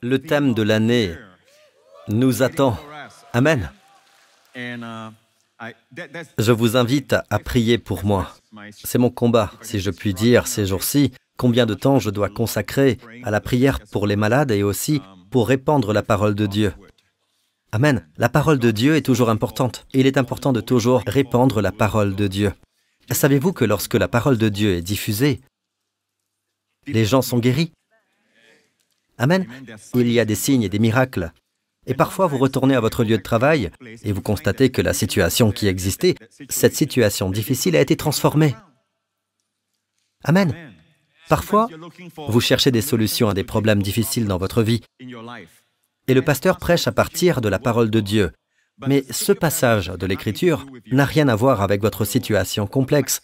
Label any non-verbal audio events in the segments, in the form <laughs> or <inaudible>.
Le thème de l'année nous attend. Amen. Uh, je vous invite à prier pour moi. C'est mon combat, si je puis dire, ces jours-ci, combien de temps je dois consacrer à la prière pour les malades et aussi um, pour répandre la parole de Dieu. Amen. La parole de Dieu est toujours importante. il est important de toujours répandre la parole de Dieu. Savez-vous que lorsque la parole de Dieu est diffusée, les gens sont guéris Amen. Il y a des signes et des miracles. Et parfois, vous retournez à votre lieu de travail et vous constatez que la situation qui existait, cette situation difficile, a été transformée. Amen. Parfois, vous cherchez des solutions à des problèmes difficiles dans votre vie. Et le pasteur prêche à partir de la parole de Dieu. Mais ce passage de l'Écriture n'a rien à voir avec votre situation complexe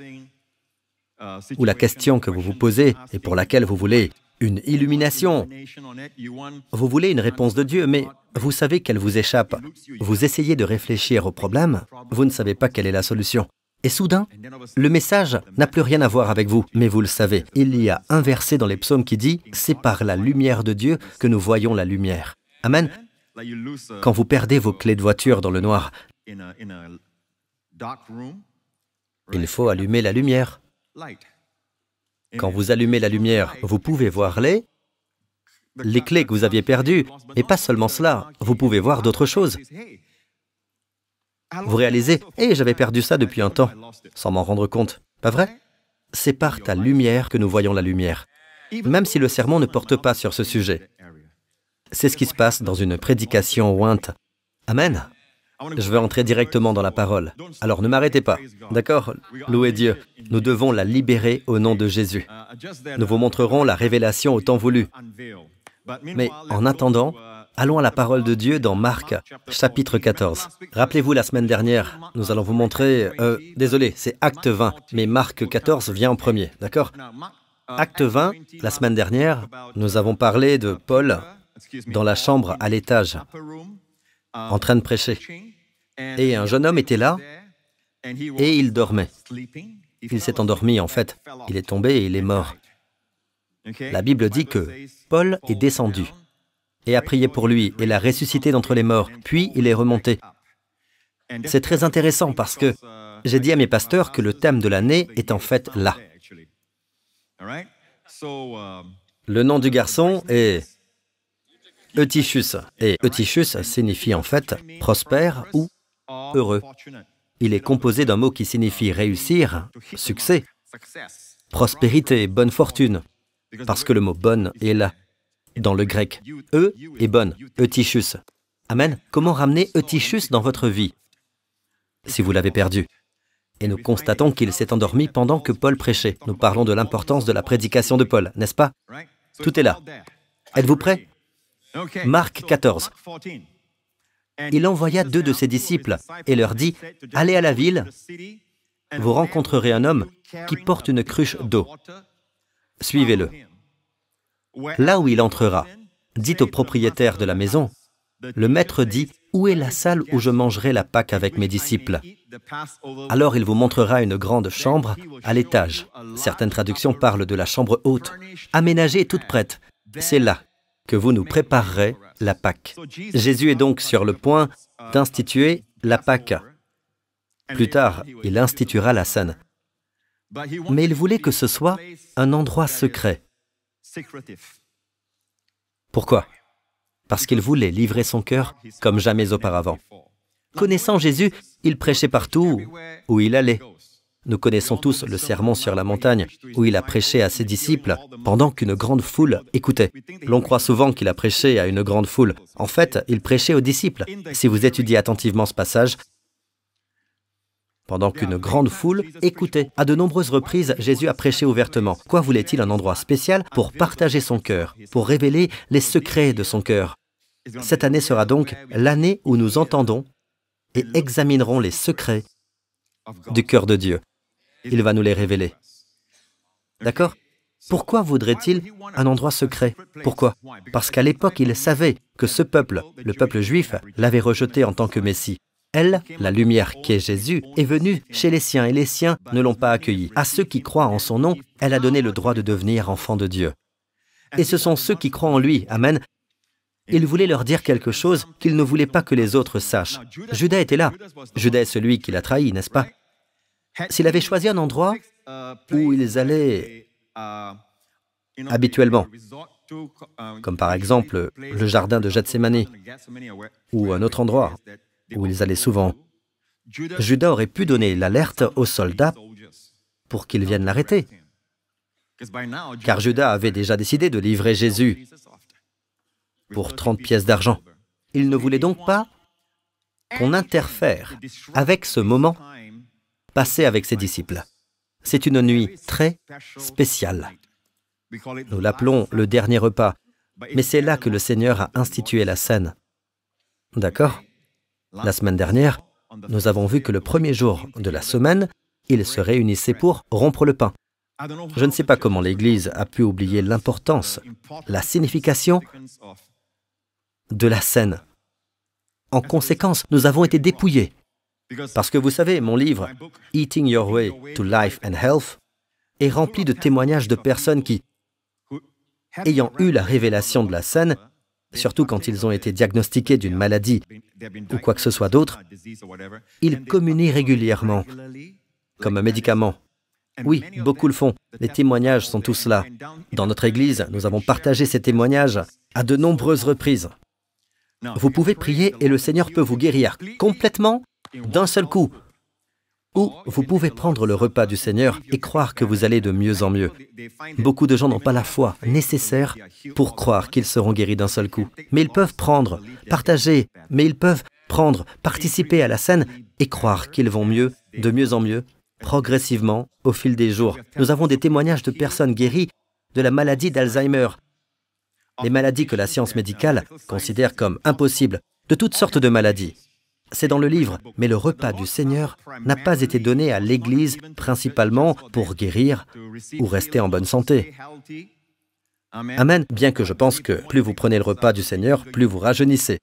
ou la question que vous vous posez et pour laquelle vous voulez une illumination. Vous voulez une réponse de Dieu, mais vous savez qu'elle vous échappe. Vous essayez de réfléchir au problème, vous ne savez pas quelle est la solution. Et soudain, le message n'a plus rien à voir avec vous, mais vous le savez. Il y a un verset dans les psaumes qui dit ⁇ C'est par la lumière de Dieu que nous voyons la lumière ⁇ Amen. Quand vous perdez vos clés de voiture dans le noir, il faut allumer la lumière. Quand vous allumez la lumière, vous pouvez voir les, les clés que vous aviez perdues, et pas seulement cela, vous pouvez voir d'autres choses. Vous réalisez, hé, eh, j'avais perdu ça depuis un temps, sans m'en rendre compte, pas vrai C'est par ta lumière que nous voyons la lumière, même si le sermon ne porte pas sur ce sujet. C'est ce qui se passe dans une prédication ointe. Amen. Je veux entrer directement dans la parole. Alors ne m'arrêtez pas. D'accord Louez Dieu. Nous devons la libérer au nom de Jésus. Nous vous montrerons la révélation au temps voulu. Mais en attendant, allons à la parole de Dieu dans Marc chapitre 14. Rappelez-vous la semaine dernière, nous allons vous montrer... Euh, désolé, c'est acte 20, mais Marc 14 vient en premier, d'accord Acte 20, la semaine dernière, nous avons parlé de Paul dans la chambre à l'étage en train de prêcher. Et un jeune homme était là et il dormait. Il s'est endormi en fait. Il est tombé et il est mort. La Bible dit que Paul est descendu et a prié pour lui et l'a ressuscité d'entre les morts, puis il est remonté. C'est très intéressant parce que j'ai dit à mes pasteurs que le thème de l'année est en fait là. Um, le nom du garçon est Eutychus. Et Eutychus signifie en fait prospère ou heureux. Il est composé d'un mot qui signifie réussir, succès, prospérité, bonne fortune, parce que le mot bonne est là, dans le grec. E est bonne, Eutychus. Amen. Comment ramener Eutychus dans votre vie si vous l'avez perdu et nous constatons qu'il s'est endormi pendant que Paul prêchait. Nous parlons de l'importance de la prédication de Paul, n'est-ce pas Tout est là. Êtes-vous prêt Marc 14. Il envoya deux de ses disciples et leur dit, Allez à la ville, vous rencontrerez un homme qui porte une cruche d'eau. Suivez-le. Là où il entrera, dites au propriétaire de la maison, le maître dit, Où est la salle où je mangerai la Pâque avec mes disciples Alors il vous montrera une grande chambre à l'étage. Certaines traductions parlent de la chambre haute, aménagée et toute prête. C'est là que vous nous préparerez la Pâque. Jésus est donc sur le point d'instituer la Pâque. Plus tard, il instituera la scène. Mais il voulait que ce soit un endroit secret. Pourquoi Parce qu'il voulait livrer son cœur comme jamais auparavant. Connaissant Jésus, il prêchait partout où il allait. Nous connaissons tous le sermon sur la montagne où il a prêché à ses disciples pendant qu'une grande foule écoutait. L'on croit souvent qu'il a prêché à une grande foule. En fait, il prêchait aux disciples. Si vous étudiez attentivement ce passage, pendant qu'une grande foule écoutait. À de nombreuses reprises, Jésus a prêché ouvertement. Quoi voulait-il un endroit spécial pour partager son cœur, pour révéler les secrets de son cœur Cette année sera donc l'année où nous entendons et examinerons les secrets du cœur de Dieu il va nous les révéler. D'accord Pourquoi voudrait-il un endroit secret Pourquoi Parce qu'à l'époque, il savait que ce peuple, le peuple juif, l'avait rejeté en tant que Messie. Elle, la lumière qu'est Jésus, est venue chez les siens et les siens ne l'ont pas accueillie. À ceux qui croient en son nom, elle a donné le droit de devenir enfant de Dieu. Et ce sont ceux qui croient en lui, Amen, il voulait leur dire quelque chose qu'il ne voulait pas que les autres sachent. Judas était là. Judas est celui qui l'a trahi, n'est-ce pas s'il avait choisi un endroit où ils allaient euh, habituellement, comme par exemple le jardin de Gethsemane ou un autre endroit où ils allaient souvent, Judas aurait pu donner l'alerte aux soldats pour qu'ils viennent l'arrêter. Car Judas avait déjà décidé de livrer Jésus pour 30 pièces d'argent. Il ne voulait donc pas qu'on interfère avec ce moment passé avec ses disciples. C'est une nuit très spéciale. Nous l'appelons le dernier repas, mais c'est là que le Seigneur a institué la scène. D'accord La semaine dernière, nous avons vu que le premier jour de la semaine, ils se réunissaient pour rompre le pain. Je ne sais pas comment l'Église a pu oublier l'importance, la signification de la scène. En conséquence, nous avons été dépouillés. Parce que vous savez, mon livre, Eating Your Way to Life and Health, est rempli de témoignages de personnes qui, ayant eu la révélation de la scène, surtout quand ils ont été diagnostiqués d'une maladie ou quoi que ce soit d'autre, ils communient régulièrement, comme un médicament. Oui, beaucoup le font. Les témoignages sont tous là. Dans notre Église, nous avons partagé ces témoignages à de nombreuses reprises. Vous pouvez prier et le Seigneur peut vous guérir complètement d'un seul coup. Ou vous pouvez prendre le repas du Seigneur et croire que vous allez de mieux en mieux. Beaucoup de gens n'ont pas la foi nécessaire pour croire qu'ils seront guéris d'un seul coup. Mais ils peuvent prendre, partager, mais ils peuvent prendre, participer à la scène et croire qu'ils vont mieux, de mieux en mieux, progressivement, au fil des jours. Nous avons des témoignages de personnes guéries de la maladie d'Alzheimer, les maladies que la science médicale considère comme impossibles, de toutes sortes de maladies c'est dans le livre, mais le repas du Seigneur n'a pas été donné à l'Église principalement pour guérir ou rester en bonne santé. Amen, bien que je pense que plus vous prenez le repas du Seigneur, plus vous rajeunissez.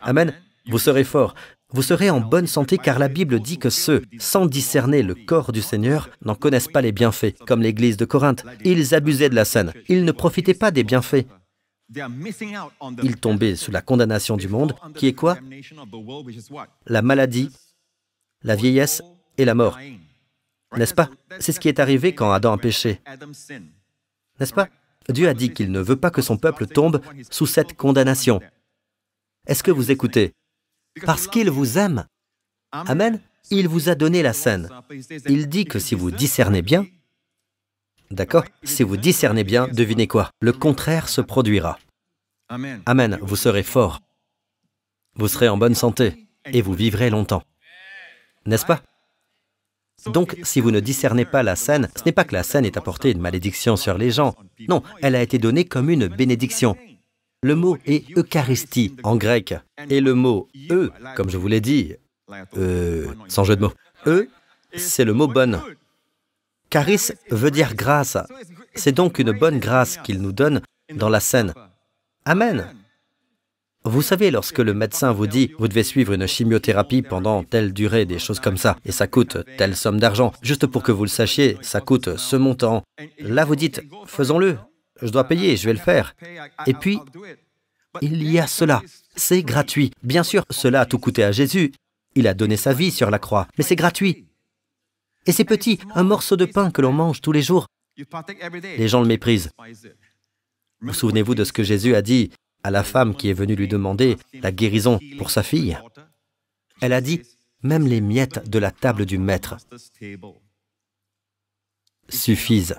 Amen, vous serez fort, vous serez en bonne santé car la Bible dit que ceux, sans discerner le corps du Seigneur, n'en connaissent pas les bienfaits, comme l'Église de Corinthe. Ils abusaient de la scène, ils ne profitaient pas des bienfaits. Ils tombaient sous la condamnation du monde, qui est quoi La maladie, la vieillesse et la mort. N'est-ce pas C'est ce qui est arrivé quand Adam a péché. N'est-ce pas Dieu a dit qu'il ne veut pas que son peuple tombe sous cette condamnation. Est-ce que vous écoutez Parce qu'il vous aime. Amen. Il vous a donné la scène. Il dit que si vous discernez bien, D'accord Si vous discernez bien, devinez quoi Le contraire se produira. Amen. Vous serez fort. Vous serez en bonne santé. Et vous vivrez longtemps. N'est-ce pas donc, si vous ne discernez pas la scène, ce n'est pas que la scène ait apporté une malédiction sur les gens. Non, elle a été donnée comme une bénédiction. Le mot est Eucharistie en grec. Et le mot E, comme je vous l'ai dit, euh, sans jeu de mots, E, c'est le mot bonne. Caris veut dire grâce. C'est donc une bonne grâce qu'il nous donne dans la scène. Amen. Vous savez, lorsque le médecin vous dit, vous devez suivre une chimiothérapie pendant telle durée, des choses comme ça, et ça coûte telle somme d'argent, juste pour que vous le sachiez, ça coûte ce montant. Là, vous dites, faisons-le, je dois payer, je vais le faire. Et puis, il y a cela, c'est gratuit. Bien sûr, cela a tout coûté à Jésus, il a donné sa vie sur la croix, mais c'est gratuit. Et ces petits, un morceau de pain que l'on mange tous les jours. Les gens le méprisent. Vous souvenez-vous de ce que Jésus a dit à la femme qui est venue lui demander la guérison pour sa fille Elle a dit, même les miettes de la table du maître suffisent.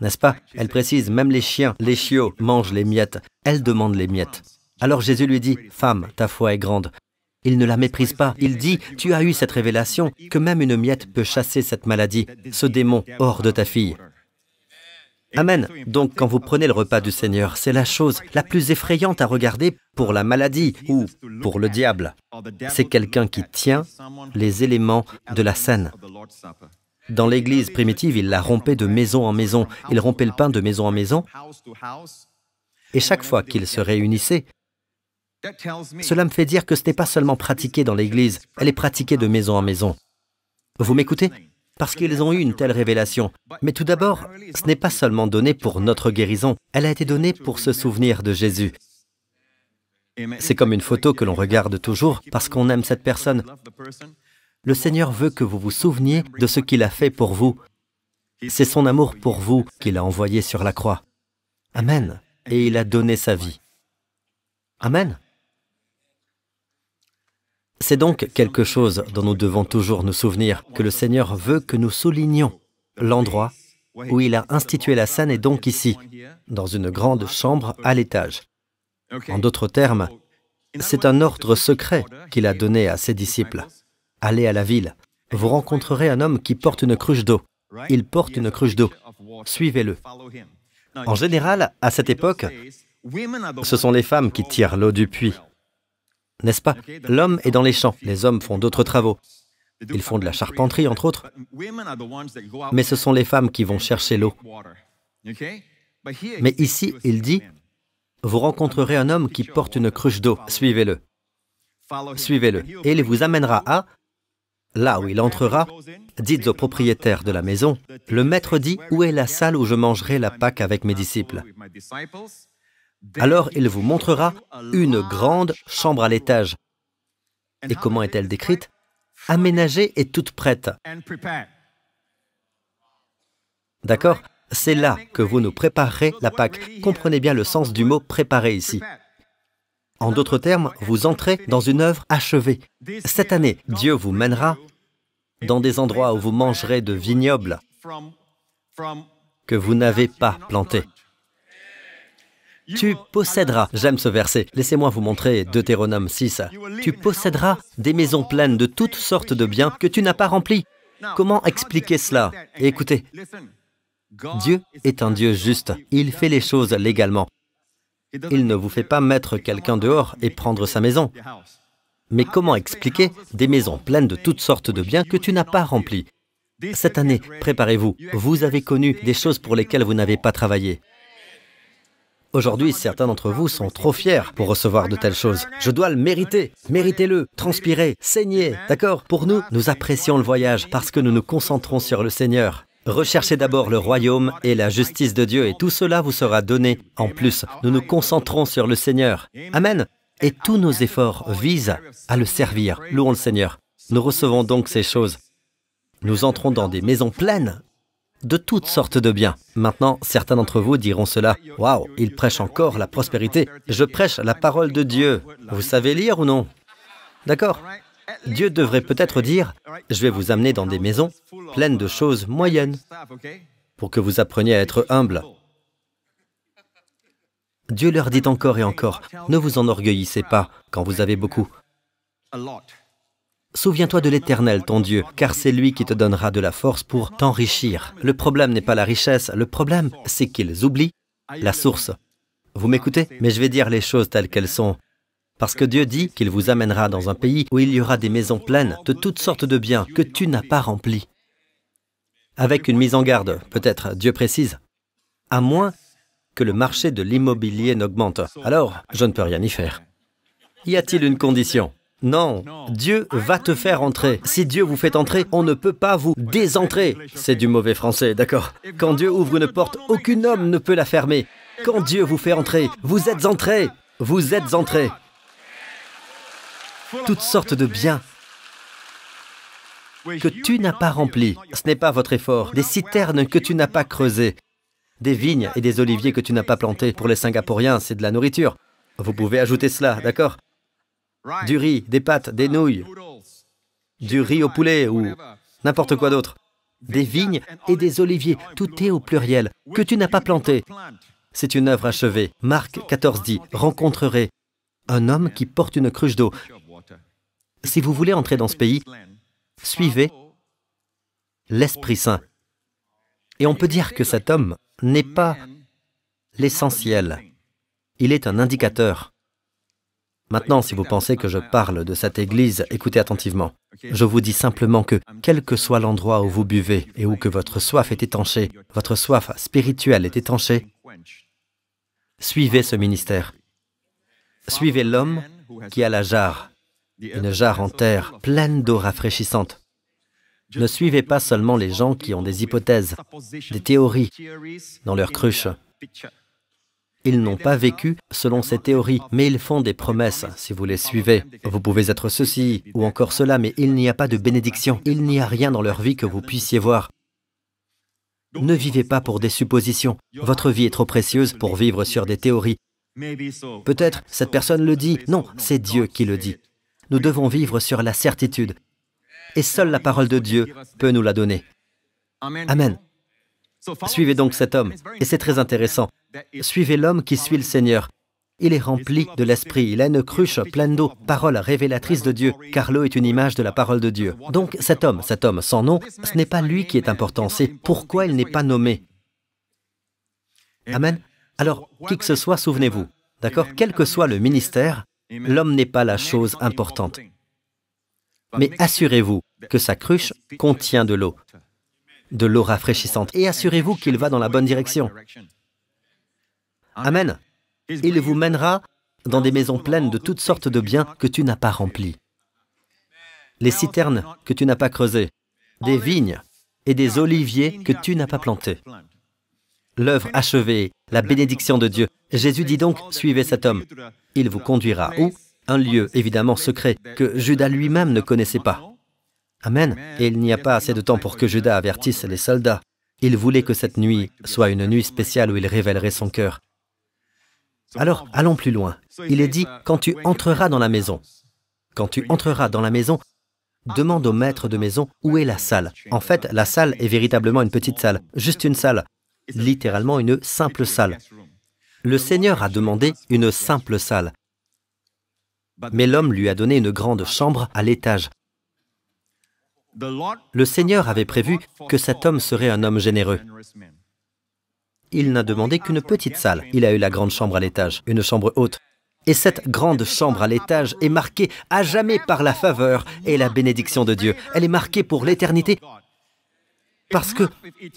N'est-ce pas Elle précise, même les chiens, les chiots mangent les miettes. Elle demande les miettes. Alors Jésus lui dit, Femme, ta foi est grande, il ne la méprise pas. Il dit, tu as eu cette révélation, que même une miette peut chasser cette maladie, ce démon hors de ta fille. Amen. Donc quand vous prenez le repas du Seigneur, c'est la chose la plus effrayante à regarder pour la maladie ou pour le diable. C'est quelqu'un qui tient les éléments de la scène. Dans l'Église primitive, il la rompait de maison en maison. Il rompait le pain de maison en maison. Et chaque fois qu'ils se réunissaient, cela me fait dire que ce n'est pas seulement pratiqué dans l'Église, elle est pratiquée de maison en maison. Vous m'écoutez Parce qu'ils ont eu une telle révélation. Mais tout d'abord, ce n'est pas seulement donné pour notre guérison, elle a été donnée pour se souvenir de Jésus. C'est comme une photo que l'on regarde toujours parce qu'on aime cette personne. Le Seigneur veut que vous vous souveniez de ce qu'il a fait pour vous. C'est son amour pour vous qu'il a envoyé sur la croix. Amen. Et il a donné sa vie. Amen. C'est donc quelque chose dont nous devons toujours nous souvenir, que le Seigneur veut que nous soulignions l'endroit où il a institué la scène est donc ici, dans une grande chambre à l'étage. En d'autres termes, c'est un ordre secret qu'il a donné à ses disciples. Allez à la ville, vous rencontrerez un homme qui porte une cruche d'eau. Il porte une cruche d'eau. Suivez-le. En général, à cette époque, ce sont les femmes qui tirent l'eau du puits n'est-ce pas L'homme est dans les champs, les hommes font d'autres travaux. Ils font de la charpenterie, entre autres. Mais ce sont les femmes qui vont chercher l'eau. Mais ici, il dit, vous rencontrerez un homme qui porte une cruche d'eau, suivez-le. Suivez-le, et il vous amènera à... Là où il entrera, dites au propriétaire de la maison, le maître dit, où est la salle où je mangerai la Pâque avec mes disciples alors il vous montrera une grande chambre à l'étage. Et comment est-elle décrite Aménagée et toute prête. D'accord C'est là que vous nous préparerez la Pâque. Comprenez bien le sens du mot préparer ici. En d'autres termes, vous entrez dans une œuvre achevée. Cette année, Dieu vous mènera dans des endroits où vous mangerez de vignobles que vous n'avez pas plantés. Tu posséderas, j'aime ce verset, laissez-moi vous montrer Deutéronome 6. Tu posséderas des maisons pleines de toutes sortes de biens que tu n'as pas remplis. Comment expliquer cela écoutez, Dieu est un Dieu juste, il fait les choses légalement. Il ne vous fait pas mettre quelqu'un dehors et prendre sa maison. Mais comment expliquer des maisons pleines de toutes sortes de biens que tu n'as pas remplis Cette année, préparez-vous, vous avez connu des choses pour lesquelles vous n'avez pas travaillé. Aujourd'hui, certains d'entre vous sont trop fiers pour recevoir de telles choses. Je dois le mériter. Méritez-le. Transpirez. Saignez. D'accord Pour nous, nous apprécions le voyage parce que nous nous concentrons sur le Seigneur. Recherchez d'abord le royaume et la justice de Dieu et tout cela vous sera donné. En plus, nous nous concentrons sur le Seigneur. Amen. Et tous nos efforts visent à le servir. Louons le Seigneur. Nous recevons donc ces choses. Nous entrons dans des maisons pleines de toutes sortes de biens. Maintenant, certains d'entre vous diront cela. Waouh, il prêche encore la prospérité. Je prêche la parole de Dieu. Vous savez lire ou non D'accord Dieu devrait peut-être dire, je vais vous amener dans des maisons pleines de choses moyennes pour que vous appreniez à être humble. Dieu leur dit encore et encore, ne vous enorgueillissez pas quand vous avez beaucoup. Souviens-toi de l'Éternel, ton Dieu, car c'est lui qui te donnera de la force pour t'enrichir. Le problème n'est pas la richesse, le problème, c'est qu'ils oublient la source. Vous m'écoutez Mais je vais dire les choses telles qu'elles sont. Parce que Dieu dit qu'il vous amènera dans un pays où il y aura des maisons pleines de toutes sortes de biens que tu n'as pas remplis. Avec une mise en garde, peut-être, Dieu précise. À moins que le marché de l'immobilier n'augmente. Alors, je ne peux rien y faire. Y a-t-il une condition non, Dieu va te faire entrer. Si Dieu vous fait entrer, on ne peut pas vous désentrer. C'est du mauvais français, d'accord Quand Dieu ouvre une porte, aucun homme ne peut la fermer. Quand Dieu vous fait entrer, vous êtes entré. Vous êtes entré. Toutes sortes de biens que tu n'as pas remplis. Ce n'est pas votre effort. Des citernes que tu n'as pas creusées. Des vignes et des oliviers que tu n'as pas plantés. Pour les Singapouriens, c'est de la nourriture. Vous pouvez ajouter cela, d'accord du riz, des pâtes, des ah, nouilles, du riz au poulet ou n'importe quoi d'autre, des vignes et des oliviers, tout est au pluriel, que tu n'as pas planté. C'est une œuvre achevée. Marc 14 dit, Rencontrerez un homme qui porte une cruche d'eau. Si vous voulez entrer dans ce pays, suivez l'Esprit Saint. Et on peut dire que cet homme n'est pas l'essentiel, il est un indicateur. Maintenant, si vous pensez que je parle de cette église, écoutez attentivement. Je vous dis simplement que, quel que soit l'endroit où vous buvez et où que votre soif est étanchée, votre soif spirituelle est étanchée, suivez ce ministère. Suivez l'homme qui a la jarre, une jarre en terre pleine d'eau rafraîchissante. Ne suivez pas seulement les gens qui ont des hypothèses, des théories dans leur cruche. Ils n'ont pas vécu selon ces théories, mais ils font des promesses si vous les suivez. Vous pouvez être ceci ou encore cela, mais il n'y a pas de bénédiction. Il n'y a rien dans leur vie que vous puissiez voir. Ne vivez pas pour des suppositions. Votre vie est trop précieuse pour vivre sur des théories. Peut-être cette personne le dit. Non, c'est Dieu qui le dit. Nous devons vivre sur la certitude. Et seule la parole de Dieu peut nous la donner. Amen. Suivez donc cet homme, et c'est très intéressant. Suivez l'homme qui suit le Seigneur. Il est rempli de l'Esprit, il a une cruche pleine d'eau, parole révélatrice de Dieu, car l'eau est une image de la parole de Dieu. Donc cet homme, cet homme sans nom, ce n'est pas lui qui est important, c'est pourquoi il n'est pas nommé. Amen. Alors, qui que ce soit, souvenez-vous, d'accord Quel que soit le ministère, l'homme n'est pas la chose importante. Mais assurez-vous que sa cruche contient de l'eau, de l'eau rafraîchissante et assurez-vous qu'il va dans la bonne direction. Amen. Il vous mènera dans des maisons pleines de toutes sortes de biens que tu n'as pas remplis. Les citernes que tu n'as pas creusées, des vignes et des oliviers que tu n'as pas plantés. L'œuvre achevée, la bénédiction de Dieu. Jésus dit donc, suivez cet homme. Il vous conduira où Un lieu évidemment secret que Judas lui-même ne connaissait pas. Amen. Et il n'y a pas assez de temps pour que Judas avertisse les soldats. Il voulait que cette nuit soit une nuit spéciale où il révélerait son cœur. Alors, allons plus loin. Il est dit, quand tu entreras dans la maison, quand tu entreras dans la maison, demande au maître de maison où est la salle. En fait, la salle est véritablement une petite salle, juste une salle, littéralement une simple salle. Le Seigneur a demandé une simple salle, mais l'homme lui a donné une grande chambre à l'étage, le Seigneur avait prévu que cet homme serait un homme généreux. Il n'a demandé qu'une petite salle. Il a eu la grande chambre à l'étage, une chambre haute. Et cette grande chambre à l'étage est marquée à jamais par la faveur et la bénédiction de Dieu. Elle est marquée pour l'éternité. Parce que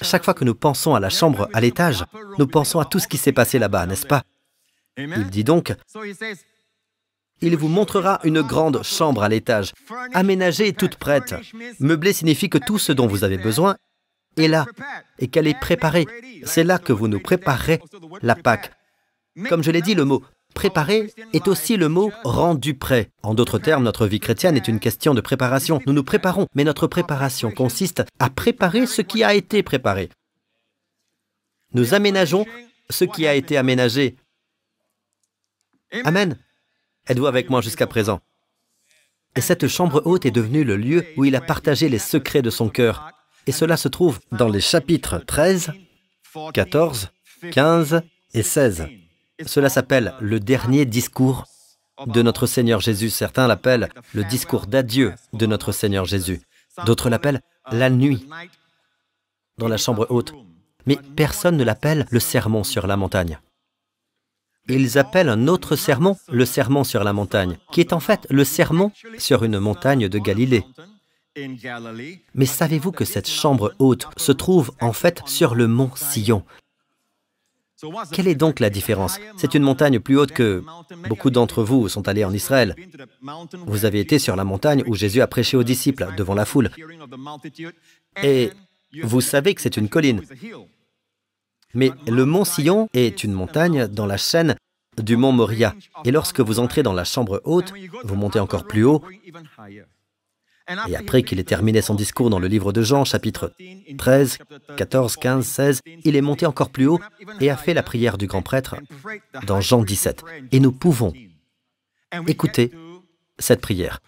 chaque fois que nous pensons à la chambre à l'étage, nous pensons à tout ce qui s'est passé là-bas, n'est-ce pas Il dit donc, il vous montrera une grande chambre à l'étage, aménagée et toute prête. Meublée signifie que tout ce dont vous avez besoin est là et qu'elle est préparée. C'est là que vous nous préparez la Pâque. Comme je l'ai dit, le mot préparer est aussi le mot rendu prêt. En d'autres termes, notre vie chrétienne est une question de préparation. Nous nous préparons, mais notre préparation consiste à préparer ce qui a été préparé. Nous aménageons ce qui a été aménagé. Amen. Êtes-vous avec moi jusqu'à présent Et cette chambre haute est devenue le lieu où il a partagé les secrets de son cœur. Et cela se trouve dans les chapitres 13, 14, 15 et 16. Cela s'appelle le dernier discours de notre Seigneur Jésus. Certains l'appellent le discours d'adieu de notre Seigneur Jésus. D'autres l'appellent la nuit dans la chambre haute. Mais personne ne l'appelle le sermon sur la montagne ils appellent un autre sermon le serment sur la montagne, qui est en fait le sermon sur une montagne de Galilée. Mais savez-vous que cette chambre haute se trouve en fait sur le mont Sion Quelle est donc la différence C'est une montagne plus haute que... Beaucoup d'entre vous sont allés en Israël. Vous avez été sur la montagne où Jésus a prêché aux disciples devant la foule. Et vous savez que c'est une colline. Mais le mont Sion est une montagne dans la chaîne du mont Moria. Et lorsque vous entrez dans la chambre haute, vous montez encore plus haut. Et après qu'il ait terminé son discours dans le livre de Jean, chapitre 13, 14, 15, 16, il est monté encore plus haut et a fait la prière du grand prêtre dans Jean 17. Et nous pouvons écouter cette prière.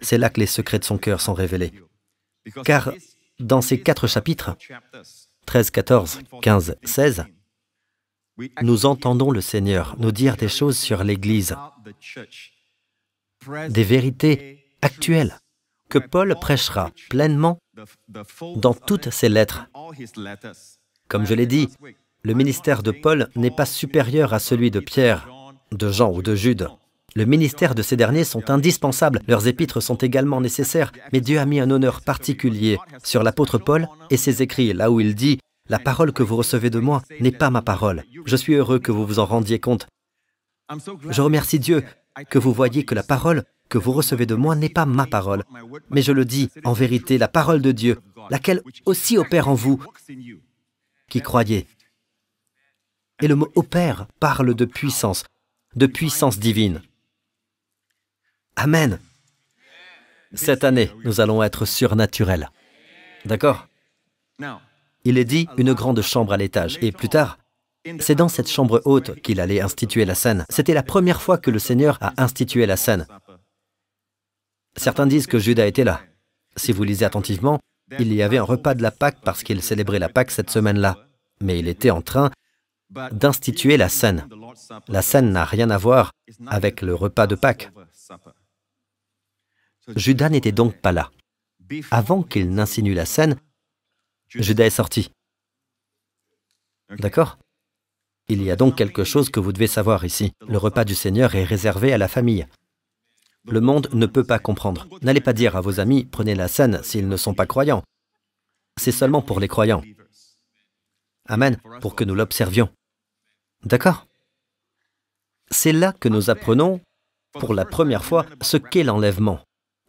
C'est là que les secrets de son cœur sont révélés. Car dans ces quatre chapitres, 13, 14, 15, 16, nous entendons le Seigneur nous dire des choses sur l'Église, des vérités actuelles que Paul prêchera pleinement dans toutes ses lettres. Comme je l'ai dit, le ministère de Paul n'est pas supérieur à celui de Pierre, de Jean ou de Jude. Le ministère de ces derniers sont indispensables, leurs épîtres sont également nécessaires, mais Dieu a mis un honneur particulier sur l'apôtre Paul et ses écrits, là où il dit ⁇ La parole que vous recevez de moi n'est pas ma parole. Je suis heureux que vous vous en rendiez compte. Je remercie Dieu que vous voyez que la parole que vous recevez de moi n'est pas ma parole, mais je le dis en vérité, la parole de Dieu, laquelle aussi opère en vous qui croyez. Et le mot opère parle de puissance, de puissance divine. Amen. Cette année, nous allons être surnaturels. D'accord Il est dit une grande chambre à l'étage, et plus tard, c'est dans cette chambre haute qu'il allait instituer la scène. C'était la première fois que le Seigneur a institué la scène. Certains disent que Judas était là. Si vous lisez attentivement, il y avait un repas de la Pâque parce qu'il célébrait la Pâque cette semaine-là. Mais il était en train d'instituer la scène. La scène n'a rien à voir avec le repas de Pâques. Judas n'était donc pas là. Avant qu'il n'insinue la scène, Judas est sorti. D'accord Il y a donc quelque chose que vous devez savoir ici. Le repas du Seigneur est réservé à la famille. Le monde ne peut pas comprendre. N'allez pas dire à vos amis, prenez la scène s'ils ne sont pas croyants. C'est seulement pour les croyants. Amen, pour que nous l'observions. D'accord C'est là que nous apprenons, pour la première fois, ce qu'est l'enlèvement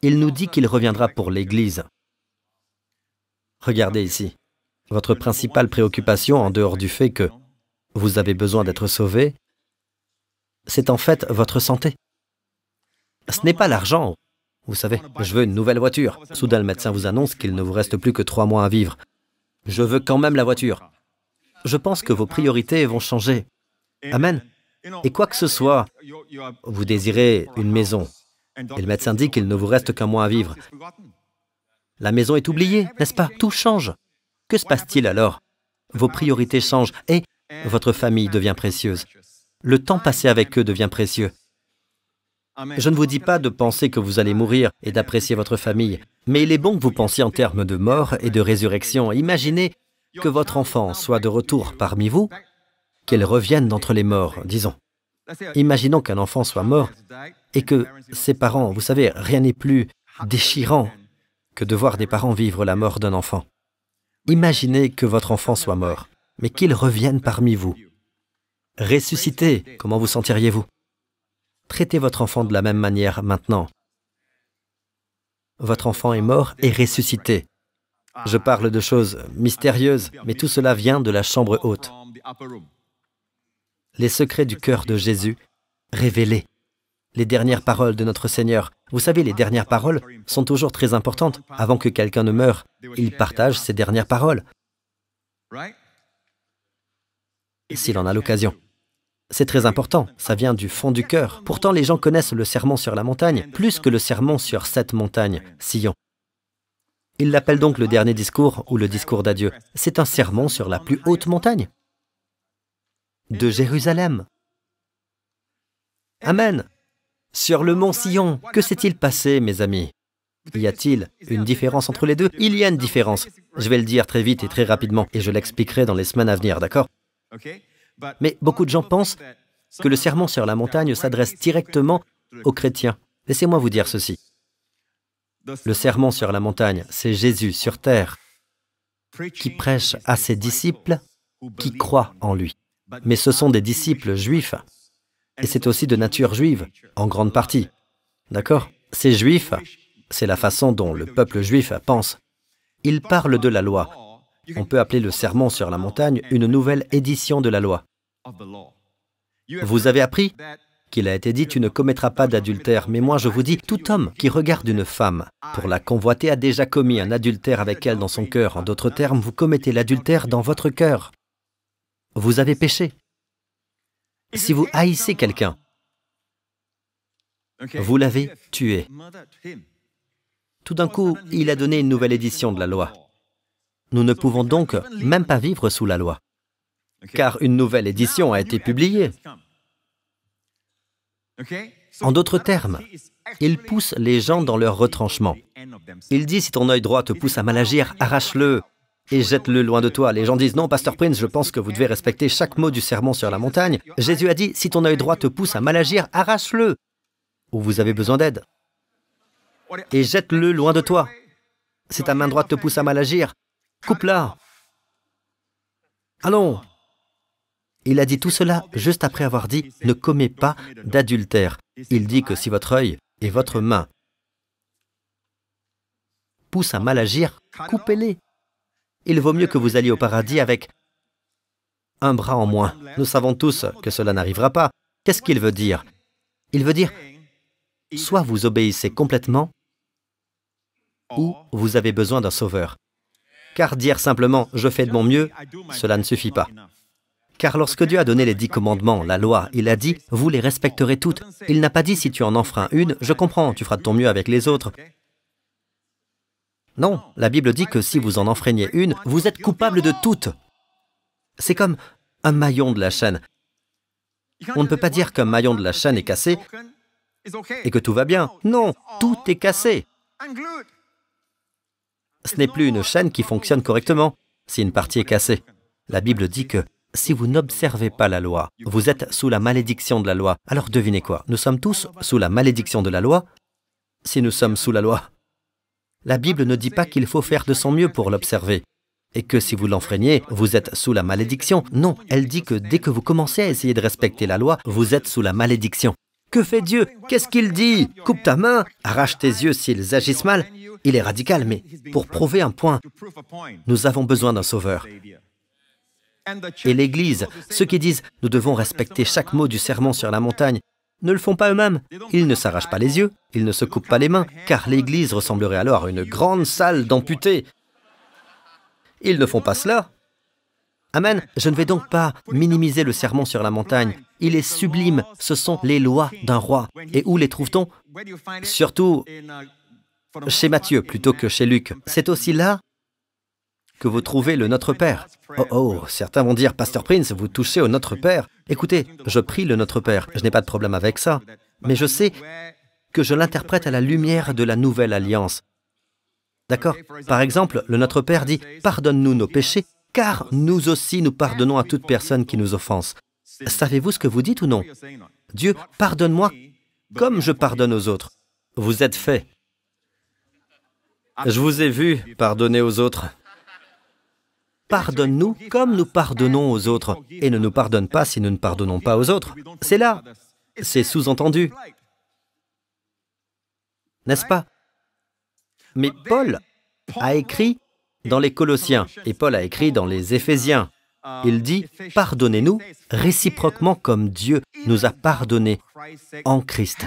il nous dit qu'il reviendra pour l'Église. Regardez ici. Votre principale préoccupation, en dehors du fait que vous avez besoin d'être sauvé, c'est en fait votre santé. Ce n'est pas l'argent. Vous savez, je veux une nouvelle voiture. Soudain, le médecin vous annonce qu'il ne vous reste plus que trois mois à vivre. Je veux quand même la voiture. Je pense que vos priorités vont changer. Amen. Et quoi que ce soit, vous désirez une maison, et le médecin dit qu'il ne vous reste qu'un mois à vivre. La maison est oubliée, n'est-ce pas Tout change. Que se passe-t-il alors Vos priorités changent et votre famille devient précieuse. Le temps passé avec eux devient précieux. Je ne vous dis pas de penser que vous allez mourir et d'apprécier votre famille, mais il est bon que vous pensiez en termes de mort et de résurrection. Imaginez que votre enfant soit de retour parmi vous, qu'elle revienne d'entre les morts, disons. Imaginons qu'un enfant soit mort et que ses parents, vous savez, rien n'est plus déchirant que de voir des parents vivre la mort d'un enfant. Imaginez que votre enfant soit mort, mais qu'il revienne parmi vous. Ressuscité, comment vous sentiriez-vous Traitez votre enfant de la même manière maintenant. Votre enfant est mort et ressuscité. Je parle de choses mystérieuses, mais tout cela vient de la chambre haute. Les secrets du cœur de Jésus révélés les dernières paroles de notre Seigneur. Vous savez, les dernières paroles sont toujours très importantes. Avant que quelqu'un ne meure, il partage ses dernières paroles, s'il en a l'occasion. C'est très important, ça vient du fond du cœur. Pourtant, les gens connaissent le serment sur la montagne, plus que le serment sur cette montagne, Sion. Ils l'appellent donc le dernier discours ou le discours d'adieu. C'est un serment sur la plus haute montagne de Jérusalem. Amen. Sur le mont Sion, que s'est-il passé, mes amis Y a-t-il une différence entre les deux Il y a une différence. Je vais le dire très vite et très rapidement, et je l'expliquerai dans les semaines à venir, d'accord Mais beaucoup de gens pensent que le serment sur la montagne s'adresse directement aux chrétiens. Laissez-moi vous dire ceci. Le serment sur la montagne, c'est Jésus sur terre qui prêche à ses disciples qui croient en lui. Mais ce sont des disciples juifs et c'est aussi de nature juive, en grande partie. D'accord Ces juifs, c'est la façon dont le peuple juif pense. Ils parlent de la loi. On peut appeler le sermon sur la montagne une nouvelle édition de la loi. Vous avez appris qu'il a été dit tu ne commettras pas d'adultère, mais moi je vous dis, tout homme qui regarde une femme pour la convoiter a déjà commis un adultère avec elle dans son cœur. En d'autres termes, vous commettez l'adultère dans votre cœur. Vous avez péché. Si vous haïssez quelqu'un, vous l'avez tué. Tout d'un coup, il a donné une nouvelle édition de la loi. Nous ne pouvons donc même pas vivre sous la loi, car une nouvelle édition a été publiée. En d'autres termes, il pousse les gens dans leur retranchement. Il dit, si ton œil droit te pousse à mal agir, arrache-le et jette-le loin de toi. Les gens disent non, Pasteur Prince, je pense que vous devez respecter chaque mot du sermon sur la montagne. Jésus a dit, si ton œil droit te pousse à mal agir, arrache-le, ou vous avez besoin d'aide, et jette-le loin de toi. Si ta main droite te pousse à mal agir, coupe-la. Allons. Il a dit tout cela juste après avoir dit, ne commets pas d'adultère. Il dit que si votre œil et votre main poussent à mal agir, coupez-les. Il vaut mieux que vous alliez au paradis avec un bras en moins. Nous savons tous que cela n'arrivera pas. Qu'est-ce qu'il veut dire Il veut dire, soit vous obéissez complètement, ou vous avez besoin d'un sauveur. Car dire simplement ⁇ je fais de mon mieux ⁇ cela ne suffit pas. Car lorsque Dieu a donné les dix commandements, la loi, il a dit ⁇ vous les respecterez toutes ⁇ Il n'a pas dit ⁇ si tu en enfreins une, je comprends, tu feras de ton mieux avec les autres ⁇ non, la Bible dit que si vous en enfreignez une, vous êtes coupable de toutes. C'est comme un maillon de la chaîne. On ne peut pas dire qu'un maillon de la chaîne est cassé et que tout va bien. Non, tout est cassé. Ce n'est plus une chaîne qui fonctionne correctement si une partie est cassée. La Bible dit que si vous n'observez pas la loi, vous êtes sous la malédiction de la loi. Alors devinez quoi Nous sommes tous sous la malédiction de la loi si nous sommes sous la loi. La Bible ne dit pas qu'il faut faire de son mieux pour l'observer et que si vous l'enfreignez, vous êtes sous la malédiction. Non, elle dit que dès que vous commencez à essayer de respecter la loi, vous êtes sous la malédiction. Que fait Dieu Qu'est-ce qu'il dit Coupe ta main, arrache tes yeux s'ils agissent mal. Il est radical, mais pour prouver un point, nous avons besoin d'un sauveur. Et l'Église, ceux qui disent ⁇ Nous devons respecter chaque mot du serment sur la montagne ne le font pas eux-mêmes. Ils ne s'arrachent pas les yeux, ils ne se coupent pas les mains, car l'Église ressemblerait alors à une grande salle d'amputés. Ils ne font pas cela. Amen. Je ne vais donc pas minimiser le serment sur la montagne. Il est sublime. Ce sont les lois d'un roi. Et où les trouve-t-on Surtout uh, chez Matthieu plutôt que chez Luc. C'est aussi là que vous trouvez le Notre Père. Oh oh, certains vont dire, Pasteur Prince, vous touchez au Notre Père. Écoutez, je prie le Notre Père, je n'ai pas de problème avec ça. Mais je sais que je l'interprète à la lumière de la nouvelle alliance. D'accord Par exemple, le Notre Père dit, pardonne-nous nos péchés, car nous aussi nous pardonnons à toute personne qui nous offense. Savez-vous ce que vous dites ou non Dieu, pardonne-moi comme je pardonne aux autres. Vous êtes fait. Je vous ai vu pardonner aux autres. Pardonne-nous comme nous pardonnons aux autres, et ne nous pardonne pas si nous ne pardonnons pas aux autres. C'est là, c'est sous-entendu. N'est-ce pas Mais Paul a écrit dans les Colossiens, et Paul a écrit dans les Éphésiens, il dit, pardonnez-nous réciproquement comme Dieu nous a pardonnés en Christ.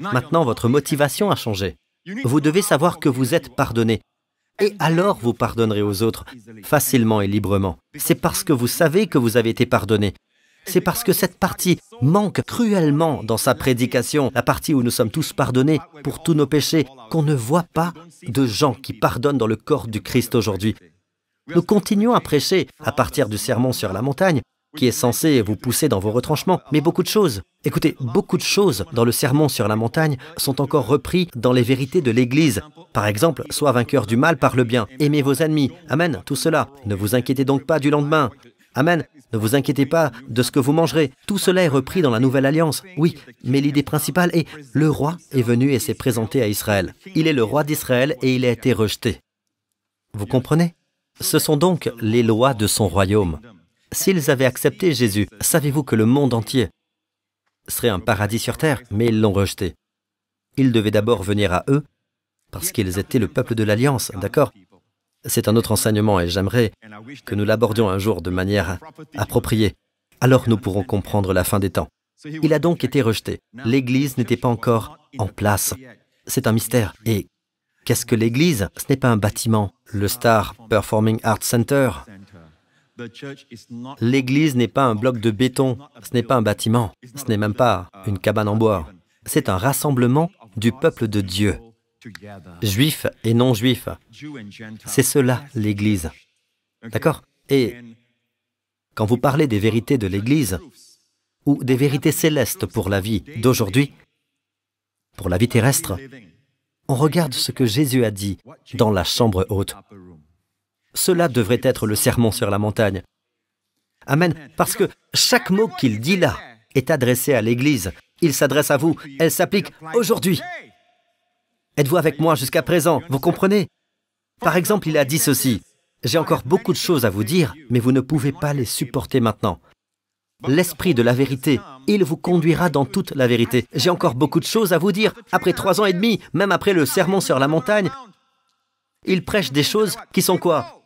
Maintenant, votre motivation a changé. Vous devez savoir que vous êtes pardonné. Et alors vous pardonnerez aux autres facilement et librement. C'est parce que vous savez que vous avez été pardonné. C'est parce que cette partie manque cruellement dans sa prédication, la partie où nous sommes tous pardonnés pour tous nos péchés, qu'on ne voit pas de gens qui pardonnent dans le corps du Christ aujourd'hui. Nous continuons à prêcher à partir du sermon sur la montagne, qui est censé vous pousser dans vos retranchements, mais beaucoup de choses. Écoutez, beaucoup de choses dans le sermon sur la montagne sont encore repris dans les vérités de l'Église. Par exemple, sois vainqueur du mal par le bien, aimez vos ennemis, Amen, tout cela. Ne vous inquiétez donc pas du lendemain. Amen. Ne vous inquiétez pas de ce que vous mangerez. Tout cela est repris dans la Nouvelle Alliance. Oui, mais l'idée principale est le roi est venu et s'est présenté à Israël. Il est le roi d'Israël et il a été rejeté. Vous comprenez Ce sont donc les lois de son royaume. S'ils avaient accepté Jésus, savez-vous que le monde entier serait un paradis sur terre, mais ils l'ont rejeté. Ils devaient d'abord venir à eux, parce qu'ils étaient le peuple de l'Alliance, d'accord C'est un autre enseignement et j'aimerais que nous l'abordions un jour de manière appropriée. Alors nous pourrons comprendre la fin des temps. Il a donc été rejeté. L'Église n'était pas encore en place. C'est un mystère. Et qu'est-ce que l'Église Ce n'est pas un bâtiment. Le Star Performing Arts Center L'église n'est pas un bloc de béton, ce n'est pas un bâtiment, ce n'est même pas une cabane en bois. C'est un rassemblement du peuple de Dieu, juifs et non-juifs. C'est cela l'Église. D'accord Et quand vous parlez des vérités de l'Église, ou des vérités célestes pour la vie d'aujourd'hui, pour la vie terrestre, on regarde ce que Jésus a dit dans la chambre haute. Cela devrait être le sermon sur la montagne. Amen, parce que chaque mot qu'il dit là est adressé à l'Église. Il s'adresse à vous, elle s'applique aujourd'hui. Êtes-vous avec moi jusqu'à présent Vous comprenez Par exemple, il a dit ceci. J'ai encore beaucoup de choses à vous dire, mais vous ne pouvez pas les supporter maintenant. L'esprit de la vérité, il vous conduira dans toute la vérité. J'ai encore beaucoup de choses à vous dire. Après trois ans et demi, même après le sermon sur la montagne, il prêche des choses qui sont quoi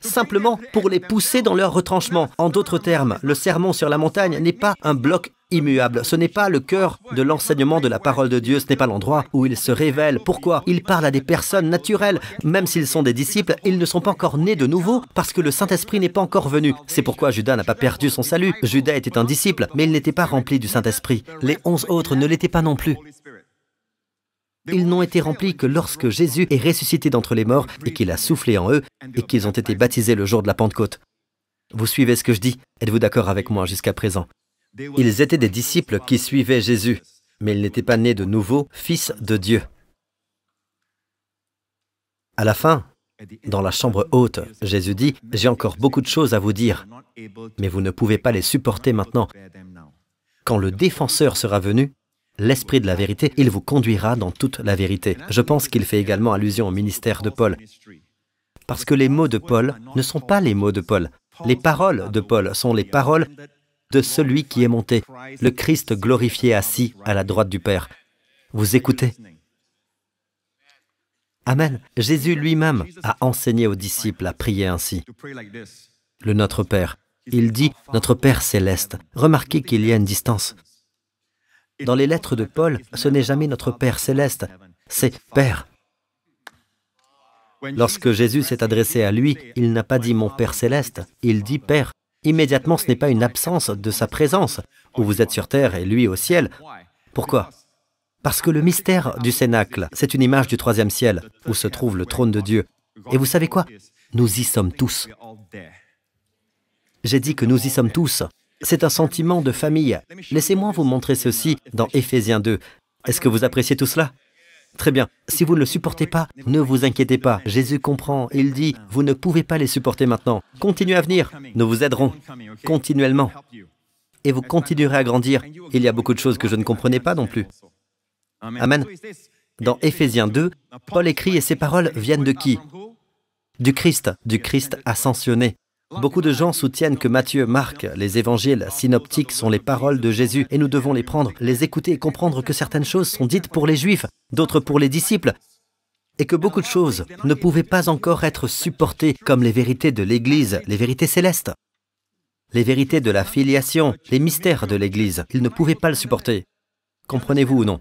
simplement pour les pousser dans leur retranchement. En d'autres termes, le sermon sur la montagne n'est pas un bloc immuable. Ce n'est pas le cœur de l'enseignement de la parole de Dieu, ce n'est pas l'endroit où il se révèle. Pourquoi Il parle à des personnes naturelles. Même s'ils sont des disciples, ils ne sont pas encore nés de nouveau parce que le Saint-Esprit n'est pas encore venu. C'est pourquoi Judas n'a pas perdu son salut. Judas était un disciple, mais il n'était pas rempli du Saint-Esprit. Les onze autres ne l'étaient pas non plus. Ils n'ont été remplis que lorsque Jésus est ressuscité d'entre les morts et qu'il a soufflé en eux et qu'ils ont été baptisés le jour de la Pentecôte. Vous suivez ce que je dis Êtes-vous d'accord avec moi jusqu'à présent Ils étaient des disciples qui suivaient Jésus, mais ils n'étaient pas nés de nouveau fils de Dieu. À la fin, dans la chambre haute, Jésus dit, J'ai encore beaucoup de choses à vous dire, mais vous ne pouvez pas les supporter maintenant. Quand le défenseur sera venu, l'Esprit de la vérité, il vous conduira dans toute la vérité. Je pense qu'il fait également allusion au ministère de Paul. Parce que les mots de Paul ne sont pas les mots de Paul. Les paroles de Paul sont les paroles de celui qui est monté, le Christ glorifié assis à la droite du Père. Vous écoutez Amen. Jésus lui-même a enseigné aux disciples à prier ainsi. Le Notre Père. Il dit Notre Père céleste. Remarquez qu'il y a une distance. Dans les lettres de Paul, ce n'est jamais notre Père céleste, c'est Père. Lorsque Jésus s'est adressé à lui, il n'a pas dit mon Père céleste, il dit Père. Immédiatement, ce n'est pas une absence de sa présence, où vous êtes sur terre et lui au ciel. Pourquoi Parce que le mystère du Cénacle, c'est une image du troisième ciel, où se trouve le trône de Dieu. Et vous savez quoi Nous y sommes tous. J'ai dit que nous y sommes tous. C'est un sentiment de famille. Laissez-moi vous montrer ceci dans Éphésiens 2. Est-ce que vous appréciez tout cela Très bien. Si vous ne le supportez pas, ne vous inquiétez pas. Jésus comprend. Il dit, vous ne pouvez pas les supporter maintenant. Continuez à venir. Nous vous aiderons continuellement. Et vous continuerez à grandir. Il y a beaucoup de choses que je ne comprenais pas non plus. Amen. Dans Éphésiens 2, Paul écrit et ses paroles viennent de qui Du Christ, du Christ ascensionné. Beaucoup de gens soutiennent que Matthieu, Marc, les évangiles synoptiques sont les paroles de Jésus et nous devons les prendre, les écouter et comprendre que certaines choses sont dites pour les Juifs, d'autres pour les disciples, et que beaucoup de choses ne pouvaient pas encore être supportées comme les vérités de l'Église, les vérités célestes, les vérités de la filiation, les mystères de l'Église. Ils ne pouvaient pas le supporter. Comprenez-vous ou non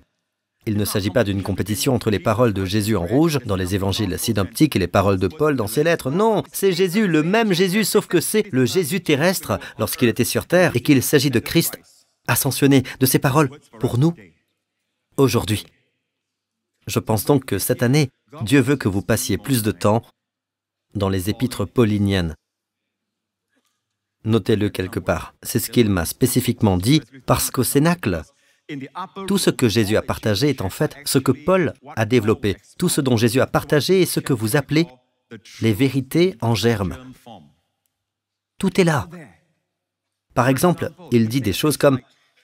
il ne s'agit pas d'une compétition entre les paroles de Jésus en rouge dans les évangiles synoptiques et les paroles de Paul dans ses lettres. Non, c'est Jésus, le même Jésus, sauf que c'est le Jésus terrestre lorsqu'il était sur terre et qu'il s'agit de Christ ascensionné, de ses paroles pour nous aujourd'hui. Je pense donc que cette année, Dieu veut que vous passiez plus de temps dans les épîtres pauliniennes. Notez-le quelque part. C'est ce qu'il m'a spécifiquement dit parce qu'au Cénacle, tout ce que Jésus a partagé est en fait ce que Paul a développé. Tout ce dont Jésus a partagé est ce que vous appelez les vérités en germe. Tout est là. Par exemple, il dit des choses comme ⁇